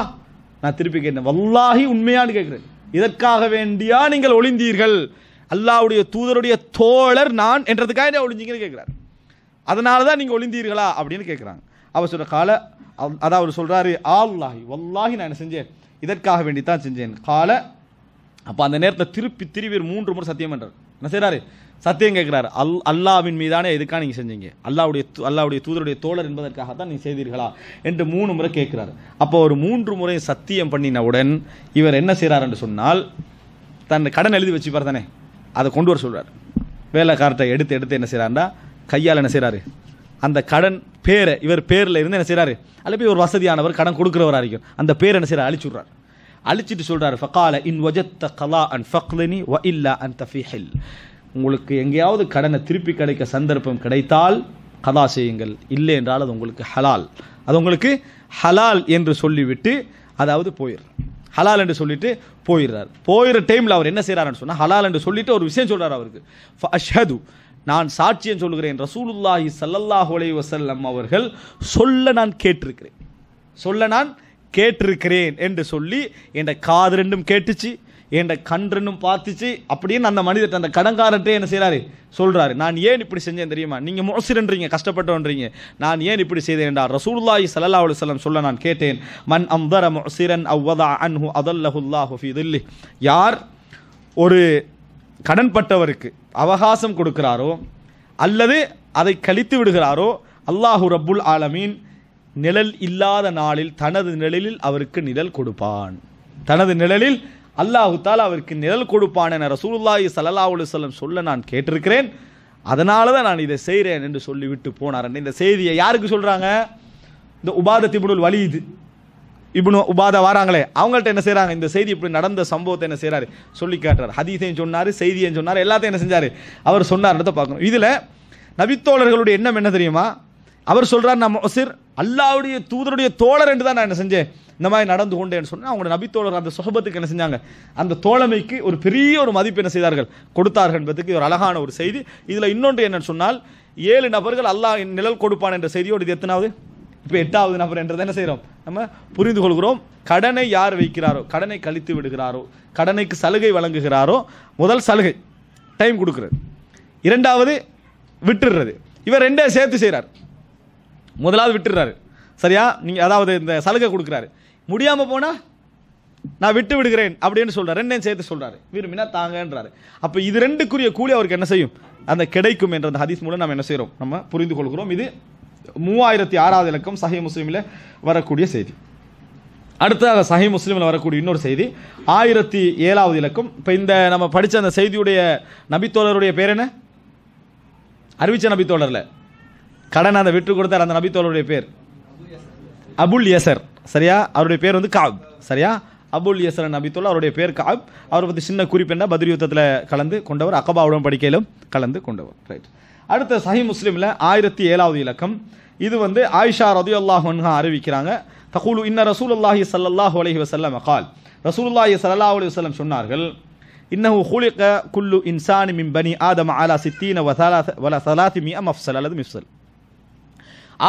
நான் திருப்பி கேட்டேன் வல்லாகி உண்மையான்னு கேட்குறேன் இதற்காக வேண்டியா நீங்கள் ஒளிந்தீர்கள் அல்லாவுடைய தூதருடைய தோழர் நான் என்றதுக்காக என்ன ஒளிஞ்சிங்கன்னு கேட்குறாரு அதனால தான் நீங்கள் ஒளிந்தீர்களா அப்படின்னு கேட்குறாங்க அவர் சொல்கிற கால அதான் அவர் சொல்கிறாரு ஆல்லாஹி வல்லாஹி நான் என்ன செஞ்சேன் இதற்காக வேண்டி தான் செஞ்சேன் கால அப்போ அந்த நேரத்தில் திருப்பி திருவிர் மூன்று முறை சத்தியம் என்றார் என்ன செய்கிறாரு சத்தியம் கேட்குறாரு அல் அல்லாவின் மீதானே எதுக்காக நீங்கள் செஞ்சீங்க அல்லாவுடைய அல்லாவுடைய தூதருடைய தோழர் என்பதற்காக தான் நீங்கள் செய்தீர்களா என்று மூணு முறை கேட்குறாரு அப்போ ஒரு மூன்று முறை சத்தியம் பண்ணினவுடன் இவர் என்ன செய்கிறார் என்று சொன்னால் தன் கடன் எழுதி வச்சு தானே அதை கொண்டு வர சொல்கிறார் வேலைக்காரத்தை எடுத்து எடுத்து என்ன செய்கிறாருண்டா கையால் என்ன செய்கிறாரு அந்த கடன் பேரை இவர் பேரில் இருந்து என்ன செய்கிறாரு அல்ல போய் ஒரு வசதியானவர் கடன் கொடுக்குறவராக இருக்கும் அந்த பேர் என்ன செய்கிறார் அழிச்சுடுறார் அழிச்சிட்டு சொல்கிறார் ஃபக்கால இன் ஒஜத்த கலா அண்ட் ஃபக்லினி வ இல்லா அண்ட் தஃபிஹில் உங்களுக்கு எங்கேயாவது கடனை திருப்பி கிடைக்க சந்தர்ப்பம் கிடைத்தால் கதா செய்யுங்கள் இல்லை என்றால் அது உங்களுக்கு ஹலால் அது உங்களுக்கு ஹலால் என்று சொல்லிவிட்டு அதாவது போயிடு ஹலால் என்று சொல்லிட்டு போயிடுறார் போயிடுற டைமில் அவர் என்ன செய்கிறாருன்னு சொன்னால் ஹலால் என்று சொல்லிட்டு ஒரு விஷயம் சொல்கிறார் அவருக்கு அஷது நான் சாட்சியம் சொல்கிறேன் ரசூலுல்லாஹி சல்லல்லாஹ் உலை வசல்லம் அவர்கள் சொல்ல நான் கேட்டிருக்கிறேன் சொல்ல நான் கேட்டிருக்கிறேன் என்று சொல்லி என்னை காது ரெண்டும் கேட்டுச்சு என்ற கன்றுன்னு பார்த்துச்சு அப்படின்னு அந்த மனிதர்கிட்ட அந்த கடங்காரர்கிட்டே என்ன செய்கிறாரு சொல்கிறாரு நான் ஏன் இப்படி செஞ்சேன் தெரியுமா நீங்கள் மோசிரன்றீங்க கஷ்டப்பட்டோன்றீங்க நான் ஏன் இப்படி என்றார் ரசூல்லாய் சல்லா அலுவலம் சொல்ல நான் கேட்டேன் மன் அம்தர மொசிரன் அவ்வதா அன்ஹு அதல்லஹுல்லாஹு இதுல்லி யார் ஒரு கடன்பட்டவருக்கு அவகாசம் கொடுக்கிறாரோ அல்லது அதை கழித்து விடுகிறாரோ அல்லாஹு ரபுல் ஆலமீன் நிழல் இல்லாத நாளில் தனது நிழலில் அவருக்கு நிழல் கொடுப்பான் தனது நிழலில் அல்லாஹு தாலா அவருக்கு நிழல் கொடுப்பான் என ரசூலுல்லாஹி சல்லா அலுவலம் சொல்ல நான் கேட்டிருக்கிறேன் அதனால தான் நான் இதை செய்கிறேன் என்று சொல்லிவிட்டு போனார் இந்த செய்தியை யாருக்கு சொல்கிறாங்க இந்த உபாத வழி இது இப்னு உபாத வராங்களே அவங்கள்ட்ட என்ன செய்கிறாங்க இந்த செய்தி இப்படி நடந்த சம்பவத்தை என்ன செய்கிறாரு சொல்லி கேட்டார் ஹதீசையும் சொன்னார் செய்தியும் சொன்னார் எல்லாத்தையும் என்ன செஞ்சார் அவர் இடத்த பார்க்கணும் இதில் நபித்தோழர்களுடைய எண்ணம் என்ன தெரியுமா அவர் சொல்கிறார் நம்ம சிர் அல்லாவுடைய தூதருடைய தோழர் என்று தான் நான் என்ன செஞ்சேன் இந்த மாதிரி நடந்து கொண்டேன்னு சொன்னால் அவங்களோட நபித்தோழர் அந்த சுகபத்துக்கு என்ன செஞ்சாங்க அந்த தோழமைக்கு ஒரு பெரிய ஒரு மதிப்பு என்ன செய்தார்கள் கொடுத்தார்கள் என்பதுக்கு ஒரு அழகான ஒரு செய்தி இதில் இன்னொன்று என்னன்னு சொன்னால் ஏழு நபர்கள் அல்லாஹ் நிழல் கொடுப்பான் என்ற செய்தியோடு இது எத்தனாவது இப்போ எட்டாவது நபர் என்றதை என்ன செய்கிறோம் நம்ம புரிந்து கொள்கிறோம் கடனை யார் வைக்கிறாரோ கடனை கழித்து விடுகிறாரோ கடனைக்கு சலுகை வழங்குகிறாரோ முதல் சலுகை டைம் கொடுக்குறது இரண்டாவது விட்டுடுறது இவர் ரெண்டே சேர்த்து செய்கிறார் முதலாவது விட்டுடுறாரு சரியா நீங்கள் அதாவது இந்த சலுகை கொடுக்குறாரு முடியாமல் போனால் நான் விட்டு விடுகிறேன் அப்படின்னு சொல்கிறார் ரெண்டையும் சேர்த்து சொல்கிறாரு விரும்பினா தாங்கன்றாரு அப்போ இது ரெண்டுக்குரிய கூலி அவருக்கு என்ன செய்யும் அந்த கிடைக்கும் என்ற அந்த ஹதீஸ் மூலம் நம்ம என்ன செய்கிறோம் நம்ம புரிந்து கொள்கிறோம் இது மூவாயிரத்தி ஆறாவது இலக்கம் சஹி முஸ்லீமில் வரக்கூடிய செய்தி அடுத்ததாக சஹி முஸ்லீமில் வரக்கூடிய இன்னொரு செய்தி ஆயிரத்தி ஏழாவது இலக்கம் இப்போ இந்த நம்ம படித்த அந்த செய்தியுடைய நபித்தோழருடைய பேர் என்ன அறிவித்த நபித்தோழரில் கடனை அதை விட்டு கொடுத்தார் அந்த நபித்தோழருடைய பேர் அபுல் யசர் சரியா அவருடைய பேர் வந்து காப் சரியா அபுல் யசரன் அபித்துல்லா அவருடைய பேர் காப் அவரை பற்றி சின்ன குறிப்பெண்டா பதில் யுத்தத்தில் கலந்து கொண்டவர் அகபாவுடன் படிக்கையிலும் கலந்து கொண்டவர் ரைட் அடுத்த சஹி முஸ்லீமில் ஆயிரத்தி ஏழாவது இலக்கம் இது வந்து ஆயிஷா ரதியுல்லாஹ் அறிவிக்கிறாங்க தகுலு இன்ன ரசூலுல்லாஹி சல்லாஹ் அலஹி வசல்லம் கால் ரசூலுல்லாஹி சல்லா அலி வசல்லம் சொன்னார்கள் இன்னஹு ஹூலிக்க குல்லு இன்சானி மிம் பனி ஆதம் ஆலா சித்தீன மி மியம் அஃப்சல் அல்லது மிஃப்சல்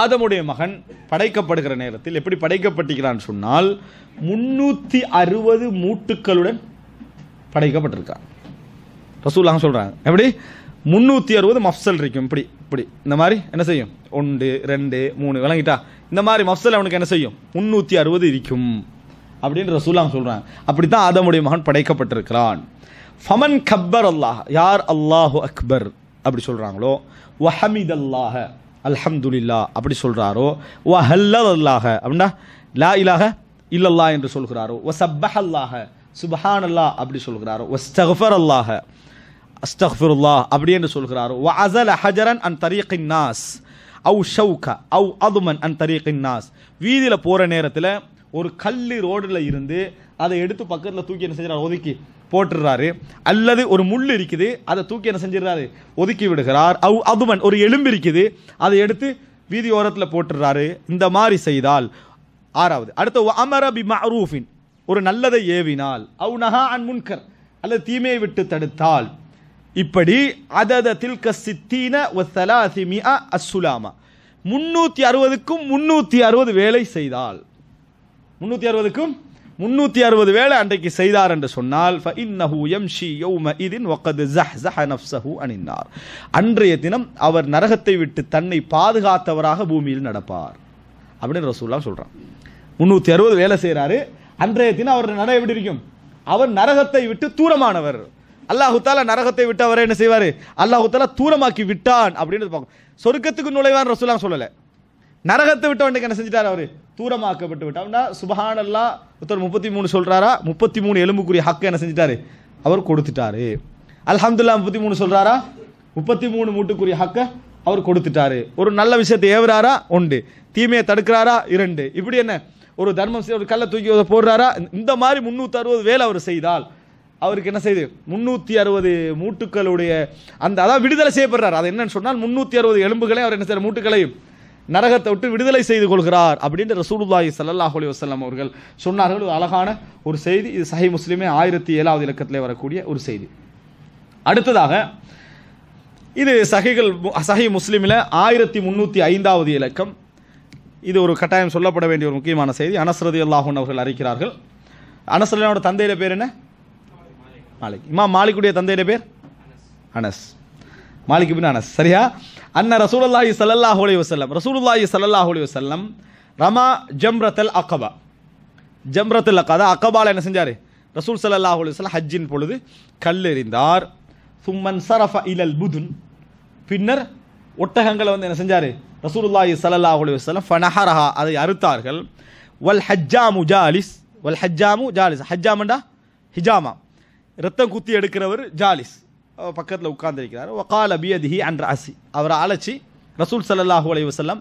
ஆதமுடைய மகன் படைக்கப்படுகிற நேரத்தில் எப்படி படைக்கப்பட்டிருக்கிறான்னு சொன்னால் முன்னூற்றி அறுபது மூட்டுக்களுடன் படைக்கப்பட்டிருக்கான் ரசூலாக சொல்கிறாங்க எப்படி முந்நூற்றி அறுபது மஃப்சல் இருக்கும் இப்படி இப்படி இந்த மாதிரி என்ன செய்யும் ஒன்று ரெண்டு மூணு விளங்கிட்டா இந்த மாதிரி மஃப்சல் அவனுக்கு என்ன செய்யும் முந்நூற்றி அறுபது இருக்கும் அப்படின்னு ரசூலாம் சொல்கிறாங்க அப்படி தான் ஆதமுடைய மகன் படைக்கப்பட்டிருக்கிறான் ஃபமன் கப்பர் அல்லாஹ் யார் அல்லாஹு அக்பர் அப்படி சொல்கிறாங்களோ வஹமித் அல்லாஹ அல்ஹம்துலில்லா அப்படி சொல்கிறாரோ வ ஹல்லாக அப்படின்னா லா இலாக இல்லல்லா என்று சொல்கிறாரோ ஒ சப்பஹ் அல்லாஹ சுபஹான் அல்லா அப்படி சொல்கிறாரோ ஒ அல்லாஹ அஸ்தஃபருல்லா அப்படி என்று சொல்கிறாரோ வ அசல் ஹஜரன் அன் தரீக்கின் நாஸ் அவு ஷவுகா அவு அதுமன் அன் தரீக்கின் நாஸ் வீதியில் போகிற நேரத்தில் ஒரு கல் ரோடில் இருந்து அதை எடுத்து பக்கத்தில் தூக்கி என்ன செஞ்சார் ஒதுக்கி போட்டுடுறாரு அல்லது ஒரு முள் இருக்குது அதை தூக்கி என்ன செஞ்சிடுறாரு ஒதுக்கி விடுகிறார் அவ் அதுவன் ஒரு எலும்பு இருக்குது அதை எடுத்து வீதி ஓரத்தில் போட்டுடுறாரு இந்த மாதிரி செய்தால் ஆறாவது அடுத்த அமர பி மரூஃபின் ஒரு நல்லதை ஏவினால் அவு நகா அன் முன்கர் அல்லது தீமையை விட்டு தடுத்தால் இப்படி அதத தில்க சித்தீன ஒத்தலாசிமி அசுலாமா முன்னூற்றி அறுபதுக்கும் முன்னூற்றி அறுபது வேலை செய்தால் முன்னூற்றி அறுபதுக்கும் முன்னூற்றி அறுபது வேலை அன்றைக்கு செய்தார் என்று சொன்னால் அணிந்தார் அன்றைய தினம் அவர் நரகத்தை விட்டு தன்னை பாதுகாத்தவராக பூமியில் நடப்பார் அப்படின்னு ரசூல்லா சொல்கிறான் முந்நூற்றி அறுபது வேலை செய்கிறாரு அன்றைய தினம் அவர் நட எப்படி இருக்கும் அவர் நரகத்தை விட்டு தூரமானவர் அல்லாஹுத்தால நரகத்தை விட்டு அவரை என்ன செய்வார் அல்லாஹுத்தாலா தூரமாக்கி விட்டான் அப்படின்னு பார்க்கும் சொர்க்கத்துக்கு நுழைவான் ரசூலாம் சொல்லலை நரகத்தை விட்டு என்ன செஞ்சிட்டார் அவர் தூரமாக்கப்பட்டு விட்டார்னா சுபஹானல்லா ஒருத்தர் முப்பத்தி மூணு சொல்கிறாரா முப்பத்தி மூணு எலும்புக்குரிய ஹக்கு என்ன செஞ்சிட்டாரு அவர் கொடுத்துட்டாரு அல்ஹம்துல்லா முப்பத்தி மூணு சொல்கிறாரா முப்பத்தி மூணு மூட்டுக்குரிய ஹக்கை அவர் கொடுத்துட்டாரு ஒரு நல்ல விஷயத்தை ஏவுறாரா உண்டு தீமையை தடுக்கிறாரா இரண்டு இப்படி என்ன ஒரு தர்மம் ஒரு கல்லை தூக்கி போடுறாரா இந்த மாதிரி முன்னூற்றி அறுபது வேலை அவர் செய்தால் அவருக்கு என்ன செய்யுது முந்நூற்றி அறுபது மூட்டுக்களுடைய அந்த அதான் விடுதலை செய்யப்படுறார் அது என்னன்னு சொன்னால் முந்நூற்றி அறுபது எலும்புகளையும் அவர் என்ன செய்யற மூட்டுகளையும் நரகத்தை விட்டு விடுதலை செய்து கொள்கிறார் அப்படின்ற ரசூலுல்லாஹி சல்லாஹ் அலி வசல்லாம் அவர்கள் சொன்னார்கள் ஒரு அழகான ஒரு செய்தி இது சஹி முஸ்லீமே ஆயிரத்தி ஏழாவது இலக்கத்தில் வரக்கூடிய ஒரு செய்தி அடுத்ததாக இது சஹிகள் சஹி முஸ்லீமில் ஆயிரத்தி முந்நூற்றி ஐந்தாவது இலக்கம் இது ஒரு கட்டாயம் சொல்லப்பட வேண்டிய ஒரு முக்கியமான செய்தி அனஸ்ரதி அல்லாஹூன் அவர்கள் அறிக்கிறார்கள் அனஸ்ரலினோட தந்தையில பேர் என்ன மாலிக் இம்மா மாலிக்குடைய தந்தையில பேர் அனஸ் மாலிக் இபின் அனஸ் சரியா அன்ன ரசூலுல்லாஹி ஸல்லல்லாஹு அலைஹி வஸல்லம் ரசூலுல்லாஹி ஸல்லல்லாஹு அலைஹி வஸல்லம் ரமா ஜம்ரத்தல் அக்கபா ஜம்ரத்தல் அகபா அகபால என்ன செஞ்சார் ரசூல் ஸல்லல்லாஹு அலைஹி வஸல்லம் ஹஜ்ஜின் பொழுது கல்லெறிந்தார் சும்மன் சரஃப இலல் புதுன் பின்னர் ஒட்டகங்களை வந்து என்ன செஞ்சார் ரசூலுல்லாஹி சல்லாஹ் அலைஹி வஸல்லம் ஃபனஹரஹா அதை அறுத்தார்கள் வல் ஹஜ்ஜாமு ஜாலிஸ் வல் ஹஜ்ஜாமு ஜாலிஸ் ஹஜ்ஜாமண்டா ஹிஜாமா ரத்தம் குத்தி எடுக்கிறவர் ஜாலிஸ் பக்கத்தில் உட்கார்ந்துருக்கிறார் ஒகால் அபியதிஹி அன்ற அசி அவரை அழைச்சி ரசூல் சல்லாஹூ அலைய வசல்லாம்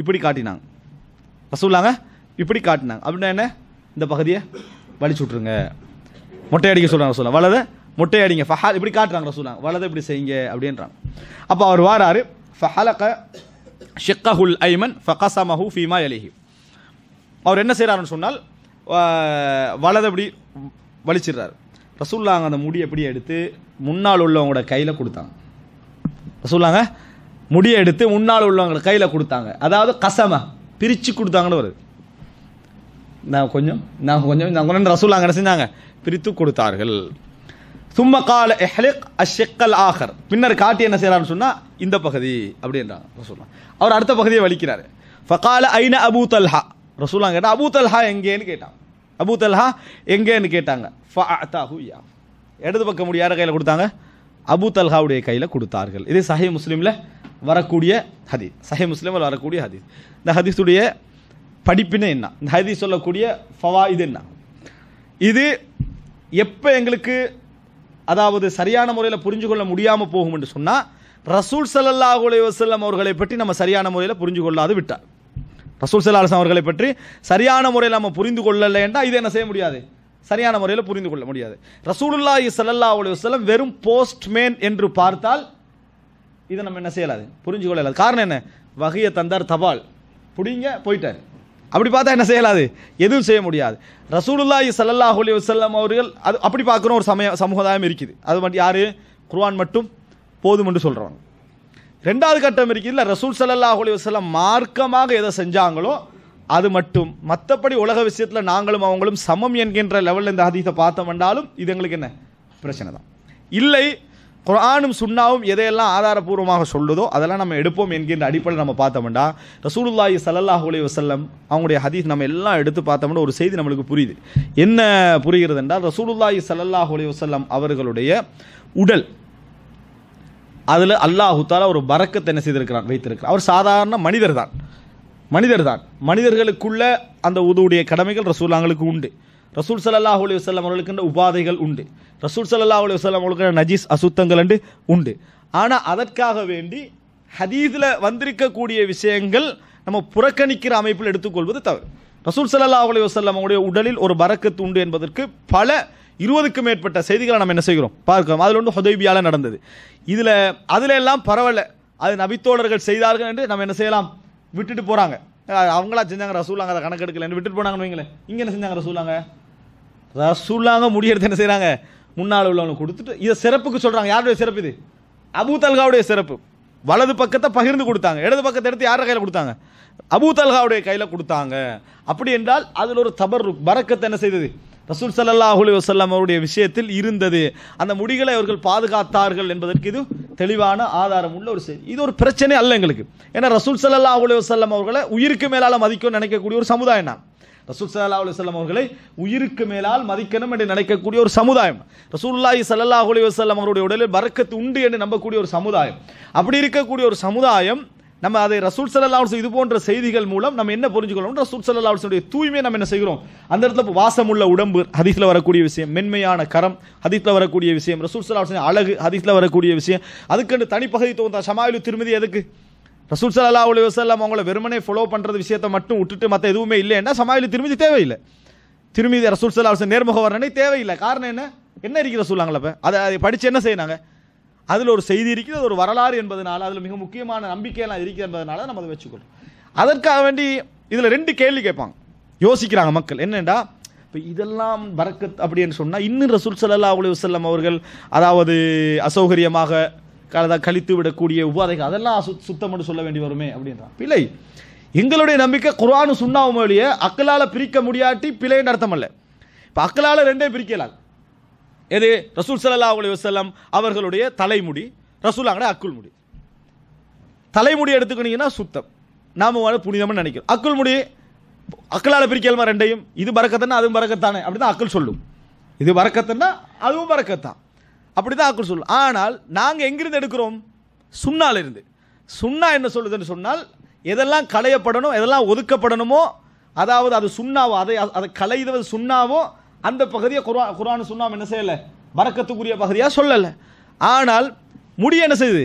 இப்படி காட்டினாங்க ரசூலாங்க இப்படி காட்டினாங்க அப்படின்னா என்ன இந்த பகுதியை வலிச்சு விட்ருங்க மொட்டை அடிக்க சொல்கிறாங்க ரசூலா வலத மொட்டை அடிங்க ஃபஹால் இப்படி காட்டுறாங்க ரசூலாங்க வலதை இப்படி செய்யுங்க அப்படின்றாங்க அப்போ அவர் வாராரு ஃபஹலக ஷிக்கஹுல் ஐமன் ஃபகசமஹு ஃபீமா எலிஹி அவர் என்ன செய்கிறாருன்னு சொன்னால் வலதை இப்படி வலிச்சிடுறாரு ரசூல்லாங்க அந்த முடியை எப்படி எடுத்து முன்னால் உள்ளவங்களோட கையில் கொடுத்தாங்க சொல்லாங்க முடியை எடுத்து முன்னால் உள்ளவங்களோட கையில் கொடுத்தாங்க அதாவது கசம பிரித்து கொடுத்தாங்கன்னு வருது நான் கொஞ்சம் நான் கொஞ்சம் நான் கொஞ்சம் ரசூலாங்க என்ன செஞ்சாங்க பிரித்து கொடுத்தார்கள் சும்ம கால எஹ்லிக் அஷெக்கல் ஆஹர் பின்னர் காட்டி என்ன செய்கிறான்னு சொன்னால் இந்த பகுதி அப்படின்றாங்க ரசூலா அவர் அடுத்த பகுதியை வலிக்கிறார் ஃபகால ஐன அபு தல்ஹா ரசூலாங்க கேட்டால் அபு தல்ஹா எங்கேன்னு கேட்டான் அபு தல்ஹா எங்கேன்னு கேட்டாங்க ஃபா தாஹூ இடது பக்கம் முடி யார கையில் கொடுத்தாங்க அபு தல்ஹாவுடைய கையில் கொடுத்தார்கள் இது சஹி முஸ்லீமில் வரக்கூடிய ஹதீஸ் சஹி முஸ்லீமில் வரக்கூடிய ஹதீஸ் இந்த ஹதீஸுடைய படிப்பினே என்ன இந்த ஹதீஸ் சொல்லக்கூடிய ஃபவா இது என்ன இது எப்போ எங்களுக்கு அதாவது சரியான முறையில் புரிஞ்சு கொள்ள முடியாமல் போகும் என்று சொன்னால் ரசூல் சல்லா அலி வசல்லம் அவர்களை பற்றி நம்ம சரியான முறையில் புரிஞ்சு கொள்ளாது விட்டார் ரசூல் சல்லா அவர்களை பற்றி சரியான முறையில் நம்ம புரிந்து என்றால் இது என்ன செய்ய முடியாது சரியான முறையில் புரிந்து கொள்ள முடியாது ரசூலுல்லாஹி சல்லல்லா அலி வல்லம் வெறும் போஸ்ட்மேன் என்று பார்த்தால் இதை நம்ம என்ன செய்யலாது புரிஞ்சு கொள்ளலாது காரணம் என்ன வகையை தந்தார் தபால் பிடிங்க போயிட்டார் அப்படி பார்த்தா என்ன செய்யலாது எதுவும் செய்ய முடியாது ரசூலுல்லாஹி சல்லல்லாஹ் அலி வல்லம் அவர்கள் அது அப்படி பார்க்குற ஒரு சமய சமுதாயம் இருக்குது அது மட்டும் யார் குர்வான் மட்டும் போதும் என்று சொல்கிறாங்க ரெண்டாவது கட்டம் இருக்குது இல்லை ரசூல் சல்லாஹ் அலி வல்லம் மார்க்கமாக எதை செஞ்சாங்களோ அது மட்டும் மற்றபடி உலக விஷயத்தில் நாங்களும் அவங்களும் சமம் என்கின்ற லெவலில் இந்த ஹதீஸை பார்த்தோம் என்றாலும் இது எங்களுக்கு என்ன பிரச்சனை தான் இல்லை குரானும் சுண்ணாவும் எதையெல்லாம் ஆதாரபூர்வமாக சொல்லுதோ அதெல்லாம் நம்ம எடுப்போம் என்கின்ற அடிப்படையில் நம்ம பார்த்தோம்னா ரசூலுல்லாஹி சல்லாஹ் அலி வசல்லம் அவங்களுடைய ஹதீஸ் நம்ம எல்லாம் எடுத்து பார்த்தோம்னா ஒரு செய்தி நம்மளுக்கு புரியுது என்ன புரிகிறது என்றால் ரசூலுல்லாஹி சல்லாஹ் அலி வசல்லம் அவர்களுடைய உடல் அதில் அல்லாஹு ஒரு பறக்கத்தை என்ன செய்திருக்கிறார் வைத்திருக்கிறார் அவர் சாதாரண மனிதர் தான் மனிதர் தான் மனிதர்களுக்குள்ள அந்த உதவுடைய கடமைகள் ரசூல்லாங்களுக்கு உண்டு ரசூல் சல்லா அலி வல்லம் அவர்களுக்கு உபாதைகள் உண்டு ரசூல் சல்லா அலி வல்லம் அவர்களுக்கு நஜீஸ் அசுத்தங்கள் உண்டு ஆனால் அதற்காக வேண்டி ஹதீஸில் வந்திருக்கக்கூடிய விஷயங்கள் நம்ம புறக்கணிக்கிற அமைப்பில் எடுத்துக்கொள்வது தவறு ரசூல் சல்லா அலி வல்லம் அவருடைய உடலில் ஒரு பறக்கத்து உண்டு என்பதற்கு பல இருபதுக்கும் மேற்பட்ட செய்திகளை நம்ம என்ன செய்கிறோம் பார்க்கிறோம் அதில் ஒன்று ஹொதைபியால் நடந்தது இதில் அதில் எல்லாம் பரவாயில்ல அது நபித்தோழர்கள் செய்தார்கள் என்று நம்ம என்ன செய்யலாம் விட்டுட்டு போகிறாங்க அவங்களா செஞ்சாங்க ரசூலாங்க அதை கணக்கு எடுக்கல விட்டுட்டு போனாங்கன்னு வைங்களேன் இங்கே என்ன செஞ்சாங்க ரசூலாங்க ரசூலாங்க முடியெடுத்து என்ன செய்கிறாங்க முன்னால் உள்ளவங்க கொடுத்துட்டு இதை சிறப்புக்கு சொல்கிறாங்க யாருடைய சிறப்பு இது அபு தல்காவுடைய சிறப்பு வலது பக்கத்தை பகிர்ந்து கொடுத்தாங்க இடது பக்கத்தை எடுத்து யார் கையில் கொடுத்தாங்க அபு தல்காவுடைய கையில் கொடுத்தாங்க அப்படி என்றால் அதில் ஒரு தபர் பறக்கத்தை என்ன செய்தது ரசூல் சல்லா அலி வசல்லாம் அவருடைய விஷயத்தில் இருந்தது அந்த முடிகளை அவர்கள் பாதுகாத்தார்கள் என்பதற்கு இது தெளிவான ஆதாரம் உள்ள ஒரு செய்தி இது ஒரு பிரச்சனை அல்ல எங்களுக்கு ஏன்னா ரசூல் சல்லா அலி வசல்லம் அவர்களை உயிருக்கு மேலால் மதிக்கும் நினைக்கக்கூடிய ஒரு சமுதாயம் தான் ரசூல் சல்லா அலி வல்லம் அவர்களை உயிருக்கு மேலால் மதிக்கணும் என்று நினைக்கக்கூடிய ஒரு சமுதாயம் ரசூல்லாஹி சல்லா அலி வசல்லம் அவருடைய உடலில் பறக்கத்து உண்டு என்று நம்பக்கூடிய ஒரு சமுதாயம் அப்படி இருக்கக்கூடிய ஒரு சமுதாயம் நம்ம அதை ரசூல் சல்லா இது போன்ற செய்திகள் மூலம் நம்ம என்ன புரிஞ்சுக்கணும் ரசூல் சல்லா அலுடைய தூய்மை நம்ம என்ன செய்கிறோம் அந்த இடத்துல வாசமுள்ள உடம்பு ஹதீஸில் வரக்கூடிய விஷயம் மென்மையான கரம் ஹதீஸில் வரக்கூடிய விஷயம் ரசூல் சல்லா அழகு ஹதீஸில் வரக்கூடிய விஷயம் அதுக்கு தனிப்பகுதி தோன்றா சமாயிலு திருமதி எதுக்கு ரசூல் சல்லா அலி வசல்லாம் அவங்கள வெறுமனே ஃபாலோ பண்ணுறது விஷயத்தை மட்டும் விட்டுட்டு மற்ற எதுவுமே இல்லைன்னா சமாயிலு திருமதி தேவையில்லை திருமதி ரசூல் சல்லா நேர்முக வர்ணனை தேவையில்லை காரணம் என்ன என்ன இருக்கிற சொல்லாங்களப்ப அதை அதை படித்து என்ன செய்யணாங்க அதில் ஒரு செய்தி இருக்குது அது ஒரு வரலாறு என்பதனால் அதில் மிக முக்கியமான நம்பிக்கையெல்லாம் இருக்குது என்பதனால நம்ம அதை வச்சுக்கொள்ளும் அதற்காக வேண்டி இதில் ரெண்டு கேள்வி கேட்பாங்க யோசிக்கிறாங்க மக்கள் என்னென்னா இப்போ இதெல்லாம் பறக்கத் அப்படின்னு சொன்னால் இன்னும் ரசூல் சல்லா அலி வசல்லம் அவர்கள் அதாவது அசௌகரியமாக கழித்து விடக்கூடிய உபாதைகள் அதெல்லாம் சு சுத்தம் சொல்ல வேண்டி வருமே அப்படின்றான் பிழை எங்களுடைய நம்பிக்கை குரானு சுண்ணாவும் வழியே அக்கலால் பிரிக்க முடியாட்டி பிழைன்னு அர்த்தம் இப்போ அக்கலால் ரெண்டே பிரிக்கலாம் எது ரசூல் சல்லா அலி வசல்லம் அவர்களுடைய தலைமுடி அங்கே அக்குள் முடி தலைமுடி எடுத்துக்கினீங்கன்னா சுத்தம் நாம் வாழ புனிதம்னு நினைக்கிறோம் அக்குள் முடி அக்களால் பிரிக்கலாமா ரெண்டையும் இது பறக்கத்தானே அதுவும் பறக்கத்தானே அப்படி தான் அக்கள் சொல்லும் இது பறக்கத்துன்னா அதுவும் பறக்கத்தான் அப்படி தான் அக்கள் சொல்லும் ஆனால் நாங்கள் எங்கிருந்து எடுக்கிறோம் சுண்ணாலிருந்து சுண்ணா என்ன சொல்லுதுன்னு சொன்னால் எதெல்லாம் களையப்படணும் எதெல்லாம் ஒதுக்கப்படணுமோ அதாவது அது சுண்ணாவோ அதை அதை களைதவது சுண்ணாவோ அந்த பகுதியை குரா குரான் சொன்னால் என்ன செய்யலை வரக்கத்துக்குரிய பகுதியாக சொல்லலை ஆனால் முடிய என்ன செய்யுது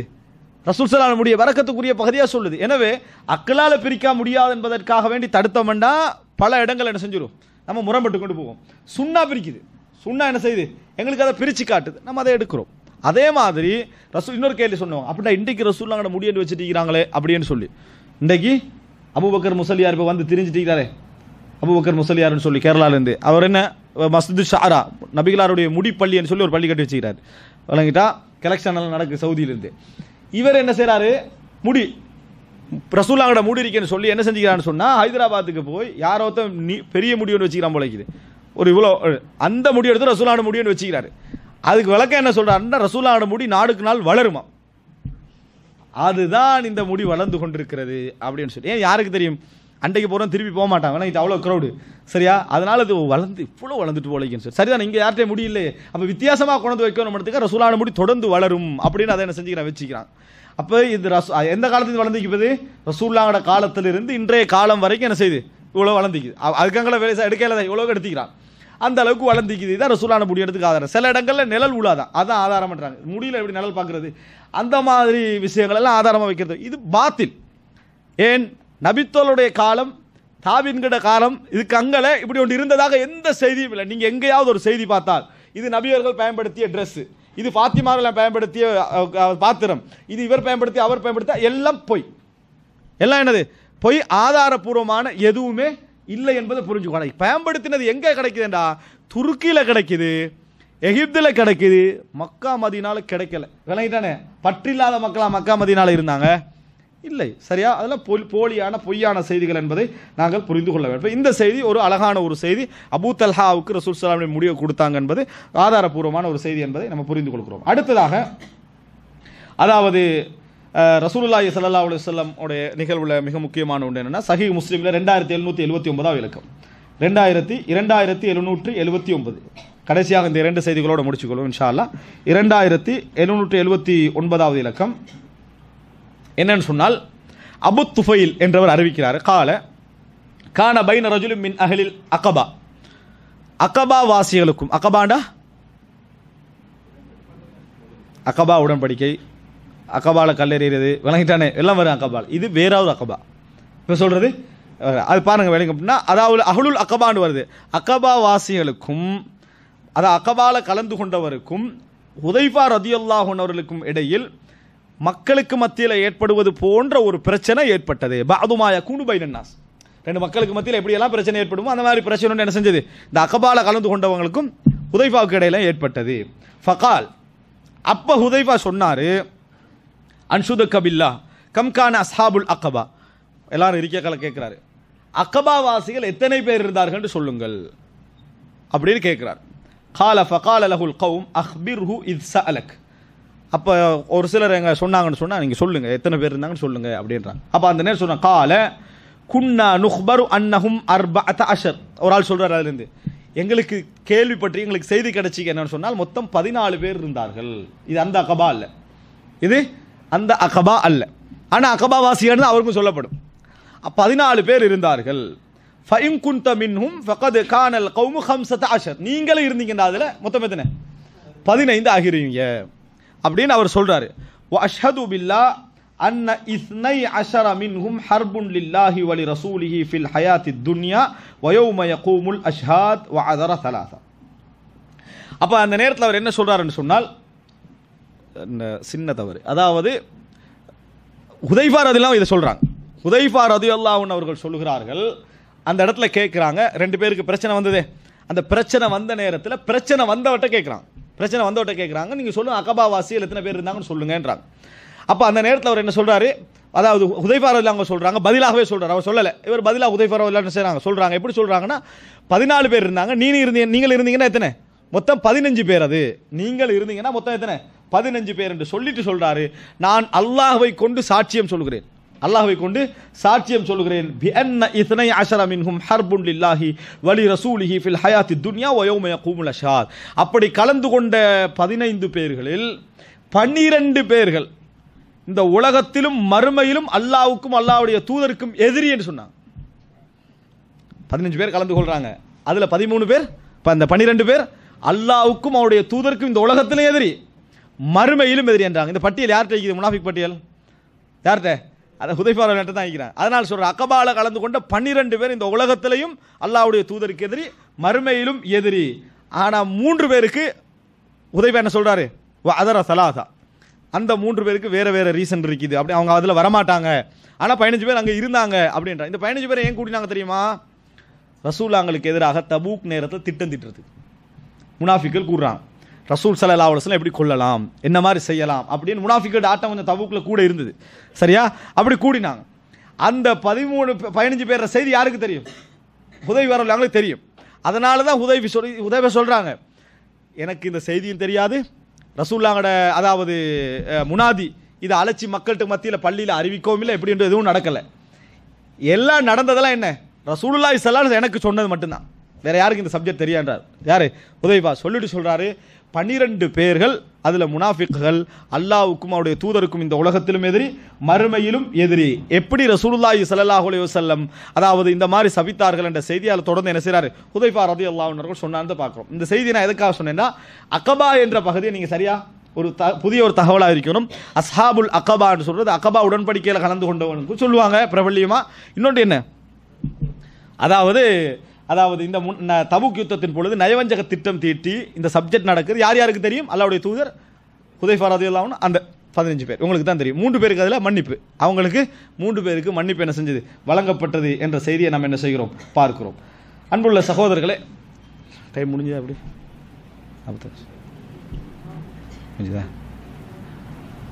ரசூல் சலான முடிய வரக்கத்துக்குரிய பகுதியாக சொல்லுது எனவே அக்களால் பிரிக்க முடியாது என்பதற்காக வேண்டி தடுத்தோம்னா பல இடங்கள் என்ன செஞ்சிடும் நம்ம முரம்பட்டு கொண்டு போவோம் சுண்ணா பிரிக்குது சுண்ணா என்ன செய்யுது எங்களுக்கு அதை பிரித்து காட்டுது நம்ம அதை எடுக்கிறோம் அதே மாதிரி ரசூல் இன்னொரு கேள்வி சொன்னோம் அப்படின்னா இன்றைக்கு ரசூல்லாம் முடியன்னு வச்சுட்டு இருக்கிறாங்களே அப்படின்னு சொல்லி இன்றைக்கு அபுபக்கர் முசலியார் இப்போ வந்து தெரிஞ்சுட்டு இருக்கிறாரே அபுபக்கர் முசலியார்னு சொல்லி கேரளாலேருந்து அவர் என்ன மஸ்து ஷாரா நபிகளாருடைய முடிப்பள்ளின்னு சொல்லி ஒரு பள்ளி கட்டி வச்சுக்கிறார் வழங்கிட்டா கலெக்ஷன் எல்லாம் நடக்குது சவுதியிலேருந்து இவர் என்ன செய்கிறாரு முடி ரசூலாங்கட மூடி இருக்கேன்னு சொல்லி என்ன செஞ்சுக்கிறான்னு சொன்னால் ஹைதராபாத்துக்கு போய் யாரோ ஒருத்தர் நீ பெரிய முடிவுன்னு வச்சுக்கிறான் போலைக்குது ஒரு இவ்வளோ அந்த முடி எடுத்து ரசூலாட முடின்னு வச்சுக்கிறாரு அதுக்கு விளக்கம் என்ன சொல்கிறாருன்னா ரசூலாட முடி நாடுக்கு நாள் வளருமா அதுதான் இந்த முடி வளர்ந்து கொண்டிருக்கிறது அப்படின்னு சொல்லி ஏன் யாருக்கு தெரியும் அண்டைக்கு போகிறோம் திருப்பி போக மாட்டாங்க ஏன்னா இது அவ்வளோ க்ரௌடு சரியா அதனால் அது வளர்ந்து இவ்வளோ வளர்ந்துட்டு போலைக்கும் சார் சரிதான் இங்கே யார்ட்டே முடியல அப்போ வித்தியாசமாக கொண்டு வைக்கணும்ன்றதுக்கு ரசூலான முடி தொடர்ந்து வளரும் அப்படின்னு அதை என்ன செஞ்சுக்கிறேன் வச்சுக்கிறான் அப்போ இது ரசு எந்த காலத்துலேருந்து வளர்ந்துக்குது ரசூல்லாவோட காலத்திலிருந்து இன்றைய காலம் வரைக்கும் என்ன செய்யுது இவ்வளோ வளர்ந்துக்குது அதுக்காங்கள வேலை எடுக்கல இவ்வளோ எடுத்துக்கிறான் அந்த அளவுக்கு வளர்ந்துக்குது தான் ரசூலான முடி எடுத்துக்க ஆதாரம் சில இடங்களில் நிழல் உள்ளாதான் அதான் ஆதாரம் பண்ணுறாங்க முடியல எப்படி நிழல் பார்க்குறது அந்த மாதிரி விஷயங்களெல்லாம் ஆதாரமாக வைக்கிறது இது பாத்தில் ஏன் நபித்தோளுடைய காலம் தாவின்கிட்ட காலம் இதுக்கு அங்கே இப்படி ஒன்று இருந்ததாக எந்த செய்தியும் இல்லை நீங்கள் எங்கேயாவது ஒரு செய்தி பார்த்தால் இது நபியர்கள் பயன்படுத்திய ட்ரெஸ்ஸு இது ஃபாத்திமாவில் பயன்படுத்திய பாத்திரம் இது இவர் பயன்படுத்தி அவர் பயன்படுத்த எல்லாம் பொய் எல்லாம் என்னது பொய் ஆதாரபூர்வமான எதுவுமே இல்லை என்பதை புரிஞ்சுக்கணும் பயன்படுத்தினது எங்கே கிடைக்குதுண்டா துருக்கியில் கிடைக்குது எகிப்தில் கிடைக்குது மக்கா மதினால் கிடைக்கல விளங்கிட்டானே பற்றில்லாத மக்களாக மக்கா மதினால் இருந்தாங்க இல்லை சரியா அதில் பொ போலியான பொய்யான செய்திகள் என்பதை நாங்கள் புரிந்து கொள்ள வேண்டும் இந்த செய்தி ஒரு அழகான ஒரு செய்தி அபு தல்ஹாவுக்கு ரசூல் சலாமின் முடிவு கொடுத்தாங்க என்பது ஆதாரபூர்வமான ஒரு செய்தி என்பதை நம்ம புரிந்து கொள்கிறோம் அடுத்ததாக அதாவது ரசூலுல்லாஹி சல்லா அலி சொல்லம் நிகழ்வுல மிக முக்கியமான ஒன்று என்னென்னா சஹி முஸ்லீமில் ரெண்டாயிரத்தி எழுநூற்றி எழுபத்தி ஒன்பதாவது இலக்கம் ரெண்டாயிரத்தி இரண்டாயிரத்தி எழுநூற்றி எழுபத்தி ஒன்பது கடைசியாக இந்த இரண்டு செய்திகளோடு முடிச்சுக்கொள்வோம் இன்ஷா அல்லா இரண்டாயிரத்தி எழுநூற்றி எழுபத்தி ஒன்பதாவது இலக்கம் என்னன்னு சொன்னால் அபு துஃபைல் என்றவர் அறிவிக்கிறார் கால கான பைன ரஜுலும் மின் அகலில் அகபா அகபா வாசிகளுக்கும் அகபாண்டா அகபா உடன்படிக்கை அகபால கல்லறியது விளங்கிட்டானே எல்லாம் வரும் அகபால் இது வேறாவது அகபா இப்போ சொல்கிறது அது பாருங்கள் விளங்க அப்படின்னா அதாவது அகலுல் அகபான்னு வருது அக்கபா வாசிகளுக்கும் அதாவது அக்கபால கலந்து கொண்டவருக்கும் உதைஃபா ரதியுல்லாஹ் அவர்களுக்கும் இடையில் மக்களுக்கு மத்தியில் ஏற்படுவது போன்ற ஒரு பிரச்சனை ஏற்பட்டது பாதுமாய கூண்டு பைனாஸ் ரெண்டு மக்களுக்கு மத்தியில் எப்படியெல்லாம் பிரச்சனை ஏற்படுமோ அந்த மாதிரி பிரச்சனை என்ன செஞ்சது இந்த அகபால கலந்து கொண்டவங்களுக்கும் ஹுதைஃபாவுக்கு இடையில ஏற்பட்டது ஃபகால் அப்போ ஹுதைஃபா சொன்னார் அன்சுத கபில்லா கம்கான அஸ்ஹாபுல் அக்கபா எல்லாரும் இருக்க கேட்குறாரு அக்கபாவாசிகள் எத்தனை பேர் இருந்தார்கள் சொல்லுங்கள் அப்படின்னு கேட்குறார் கால ஃபகால் அலஹுல் கவும் அஹ்பிர் ஹூ இத் அலக் அப்போ ஒரு சிலர் எங்கே சொன்னாங்கன்னு சொன்னால் நீங்கள் சொல்லுங்கள் எத்தனை பேர் இருந்தாங்கன்னு சொல்லுங்கள் அப்படின்றாங்க அப்போ அந்த நேரம் சொன்னால் கால குன்னா நுஹ்பரு அன்னஹும் அர்ப அத்த அஷர் ஒரு ஆள் சொல்கிறார் அதுலேருந்து எங்களுக்கு கேள்வி பற்றி எங்களுக்கு செய்தி கிடச்சிக்க என்னன்னு சொன்னால் மொத்தம் பதினாலு பேர் இருந்தார்கள் இது அந்த அகபா அல்ல இது அந்த அகபா அல்ல ஆனால் அகபா வாசியானது அவருக்கும் சொல்லப்படும் பதினாலு பேர் இருந்தார்கள் ஃபைம் குந்த மின்ஹும் ஃபகது கானல் கௌமு ஹம்சத் அஷர் நீங்களும் இருந்தீங்கன்னா அதில் மொத்தம் எத்தனை பதினைந்து ஆகிருவீங்க அப்படின்னு அவர் சொல்றாரு அஷ்ஹது பில்லா அன்ன இஸ்னை அஷர மின்ஹும் ஹர்புன் லில்லாஹி வலி ரசூலிஹி ஃபில் ஹயாத்தி துன்யா வயோமய கூமுல் அஷ்ஹாத் வ அதர சலாசா அப்போ அந்த நேரத்தில் அவர் என்ன சொல்கிறாருன்னு சொன்னால் சின்ன தவறு அதாவது ஹுதைஃபா ரதிலாம் இதை சொல்கிறாங்க ஹுதைஃபா ரதி அல்லாவுன் அவர்கள் சொல்கிறார்கள் அந்த இடத்துல கேட்குறாங்க ரெண்டு பேருக்கு பிரச்சனை வந்ததே அந்த பிரச்சனை வந்த நேரத்தில் பிரச்சனை வந்தவட்ட கேட்குறாங்க பிரச்சனை வந்தவட்ட கேட்குறாங்க நீங்கள் சொல்லுங்கள் வாசியில் எத்தனை பேர் இருந்தாங்கன்னு சொல்லுங்கன்றாங்க அப்போ அந்த நேரத்தில் அவர் என்ன சொல்கிறாரு அதாவது உதய்பாரோ இல்லை அவங்க சொல்கிறாங்க பதிலாகவே சொல்கிறார் அவர் சொல்லலை இவர் பதிலாக உதய்பாரோ இல்லைன்னு செய்கிறாங்க சொல்கிறாங்க எப்படி சொல்கிறாங்கன்னா பதினாலு பேர் இருந்தாங்க நீங்கள் இருந்தீங்க நீங்கள் இருந்தீங்கன்னா எத்தனை மொத்தம் பதினஞ்சு பேர் அது நீங்கள் இருந்தீங்கன்னா மொத்தம் எத்தனை பதினஞ்சு பேர் என்று சொல்லிட்டு சொல்கிறாரு நான் அல்லாஹை கொண்டு சாட்சியம் சொல்கிறேன் அல்லாஹை கொண்டு சாட்சியம் சொல்கிறேன் பி அன்ன இத்னை அஷர மின்ஹும் ஹர்புன் லில்லாஹி வலி ரசூலிஹி ஃபில் ஹயாத்தி துன்யா ஒயோமய கூமுல் அஷாத் அப்படி கலந்து கொண்ட பதினைந்து பேர்களில் பன்னிரண்டு பேர்கள் இந்த உலகத்திலும் மறுமையிலும் அல்லாவுக்கும் அல்லாவுடைய தூதருக்கும் எதிரி என்று சொன்னாங்க பதினஞ்சு பேர் கலந்து கொள்கிறாங்க அதில் பதிமூணு பேர் இப்போ அந்த பன்னிரெண்டு பேர் அல்லாவுக்கும் அவருடைய தூதருக்கும் இந்த உலகத்திலும் எதிரி மறுமையிலும் எதிரி என்றாங்க இந்த பட்டியல் யார்கிட்ட இருக்குது முனாஃபிக் பட்டியல் யார்கிட்ட அதை ஹுதைஃபா நேரத்தை தான் ஆகிக்கிறான் அதனால் சொல்கிற அக்கபால கலந்து கொண்ட பன்னிரெண்டு பேர் இந்த உலகத்திலையும் அல்லாவுடைய தூதருக்கு எதிரி மறுமையிலும் எதிரி ஆனால் மூன்று பேருக்கு உதவி என்ன சொல்கிறாரு அதர சலாசா அந்த மூன்று பேருக்கு வேறு வேறு ரீசன் இருக்குது அப்படி அவங்க அதில் வரமாட்டாங்க ஆனால் பதினஞ்சு பேர் அங்கே இருந்தாங்க அப்படின்ற இந்த பதினஞ்சு பேர் ஏன் கூட்டினாங்க தெரியுமா ரசூலாங்களுக்கு எதிராக தபூக் நேரத்தில் திட்டம் திட்டுறது முனாஃபிக்கள் கூடுறான் ரசூல் சல்லா அவசலம் எப்படி கொள்ளலாம் என்ன மாதிரி செய்யலாம் அப்படின்னு முனாஃபிக்கோட ஆட்டம் கொஞ்சம் தவுக்கில் கூட இருந்தது சரியா அப்படி கூடினாங்க அந்த பதிமூணு பதினஞ்சு பேர் செய்தி யாருக்கு தெரியும் உதவி அவங்களுக்கு தெரியும் அதனால தான் உதவி சொல்லி உதவியை சொல்கிறாங்க எனக்கு இந்த செய்தியும் தெரியாது ரசூல்லாங்கட அதாவது முனாதி இதை அழைச்சி மக்கள்கிட்ட மத்தியில் பள்ளியில் அறிவிக்கவும் இல்லை எப்படின்ற எதுவும் நடக்கலை எல்லாம் நடந்ததெல்லாம் என்ன ரசூலுல்லா இஸ்லாம் எனக்கு சொன்னது மட்டும்தான் வேற யாருக்கு இந்த சப்ஜெக்ட் தெரியாண்டார் யார் உதவிபா சொல்லிட்டு சொல்கிறாரு பன்னிரெண்டு பேர்கள் அதில் முனாஃபிக்குகள் அல்லாவுக்கும் அவருடைய தூதருக்கும் இந்த உலகத்திலும் எதிரி மறுமையிலும் எதிரி எப்படி ரசூலுல்லாஹி சல்லாஹ் அலி வசல்லம் அதாவது இந்த மாதிரி சபித்தார்கள் என்ற செய்தியால் தொடர்ந்து என்ன செய்கிறார் உதைஃபா ரதி அல்லாவுன்னர்கள் சொன்னான்னு பார்க்குறோம் இந்த செய்தி நான் எதுக்காக சொன்னேன்னா அகபா என்ற பகுதியை நீங்கள் சரியா ஒரு த புதிய ஒரு தகவலாக இருக்கணும் அஸ்ஹாபுல் அகபான்னு சொல்கிறது அகபா உடன்படிக்கையில் கலந்து கொண்டவனுக்கு சொல்லுவாங்க பிரபல்யமாக இன்னொன்று என்ன அதாவது அதாவது இந்த முன் தபுக் யுத்தத்தின் பொழுது நயவஞ்சக திட்டம் தீட்டி இந்த சப்ஜெக்ட் நடக்குது யார் யாருக்கு தெரியும் அல்லாவுடைய தூதர் ஹுதைஃபா ரதியுல்லாவும் அந்த பதினஞ்சு பேர் உங்களுக்கு தான் தெரியும் மூன்று பேருக்கு அதில் மன்னிப்பு அவங்களுக்கு மூன்று பேருக்கு மன்னிப்பு என்ன செஞ்சது வழங்கப்பட்டது என்ற செய்தியை நம்ம என்ன செய்கிறோம் பார்க்கிறோம் அன்புள்ள சகோதரர்களே டைம் முடிஞ்சது அப்படி முடிஞ்சுதா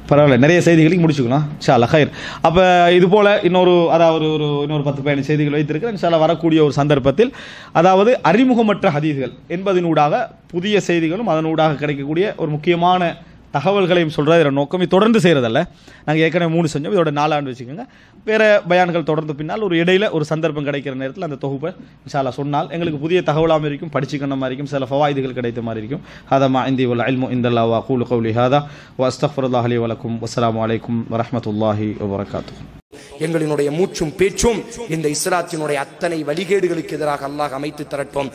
பரவாயில்ல நிறைய செய்திகளையும் முடிச்சுக்கலாம் ஷா ஹயர் அப்போ இது போல் இன்னொரு அதாவது ஒரு ஒரு இன்னொரு பத்து பதினஞ்சு செய்திகள் வைத்திருக்கிறேன் சில வரக்கூடிய ஒரு சந்தர்ப்பத்தில் அதாவது அறிமுகமற்ற ஹதீஸ்கள் என்பதனூடாக புதிய செய்திகளும் அதனூடாக கிடைக்கக்கூடிய ஒரு முக்கியமான தகவல்களையும் சொல்கிறது இதோட நோக்கம் இது தொடர்ந்து செய்கிறதல்ல நாங்கள் ஏற்கனவே மூணு செஞ்சோம் இதோட நாலாண்டு வச்சுக்கோங்க வேறு பயான்கள் தொடர்ந்து பின்னால் ஒரு இடையில ஒரு சந்தர்ப்பம் கிடைக்கிற நேரத்தில் அந்த தொகுப்பை சால சொன்னால் எங்களுக்கு புதிய தகவலாக இருக்கும் படிச்சுக்கணும் மாதிரி இருக்கும் சில ஃபவாய்துகள் கிடைத்த மாதிரி இருக்கும் ஹாதமா இந்தி உல் அல்மு இந்த அல்லாவா கூலு கவுலி ஹாதா வஸ்தஃபருல்லா அலி வலக்கும் வசலாம் வலைக்கும் வரமத்துல்லாஹி வரகாத்து எங்களினுடைய மூச்சும் பேச்சும் இந்த இஸ்லாத்தினுடைய அத்தனை வழிகேடுகளுக்கு எதிராக அல்லாஹ் அமைத்து தரட்டும்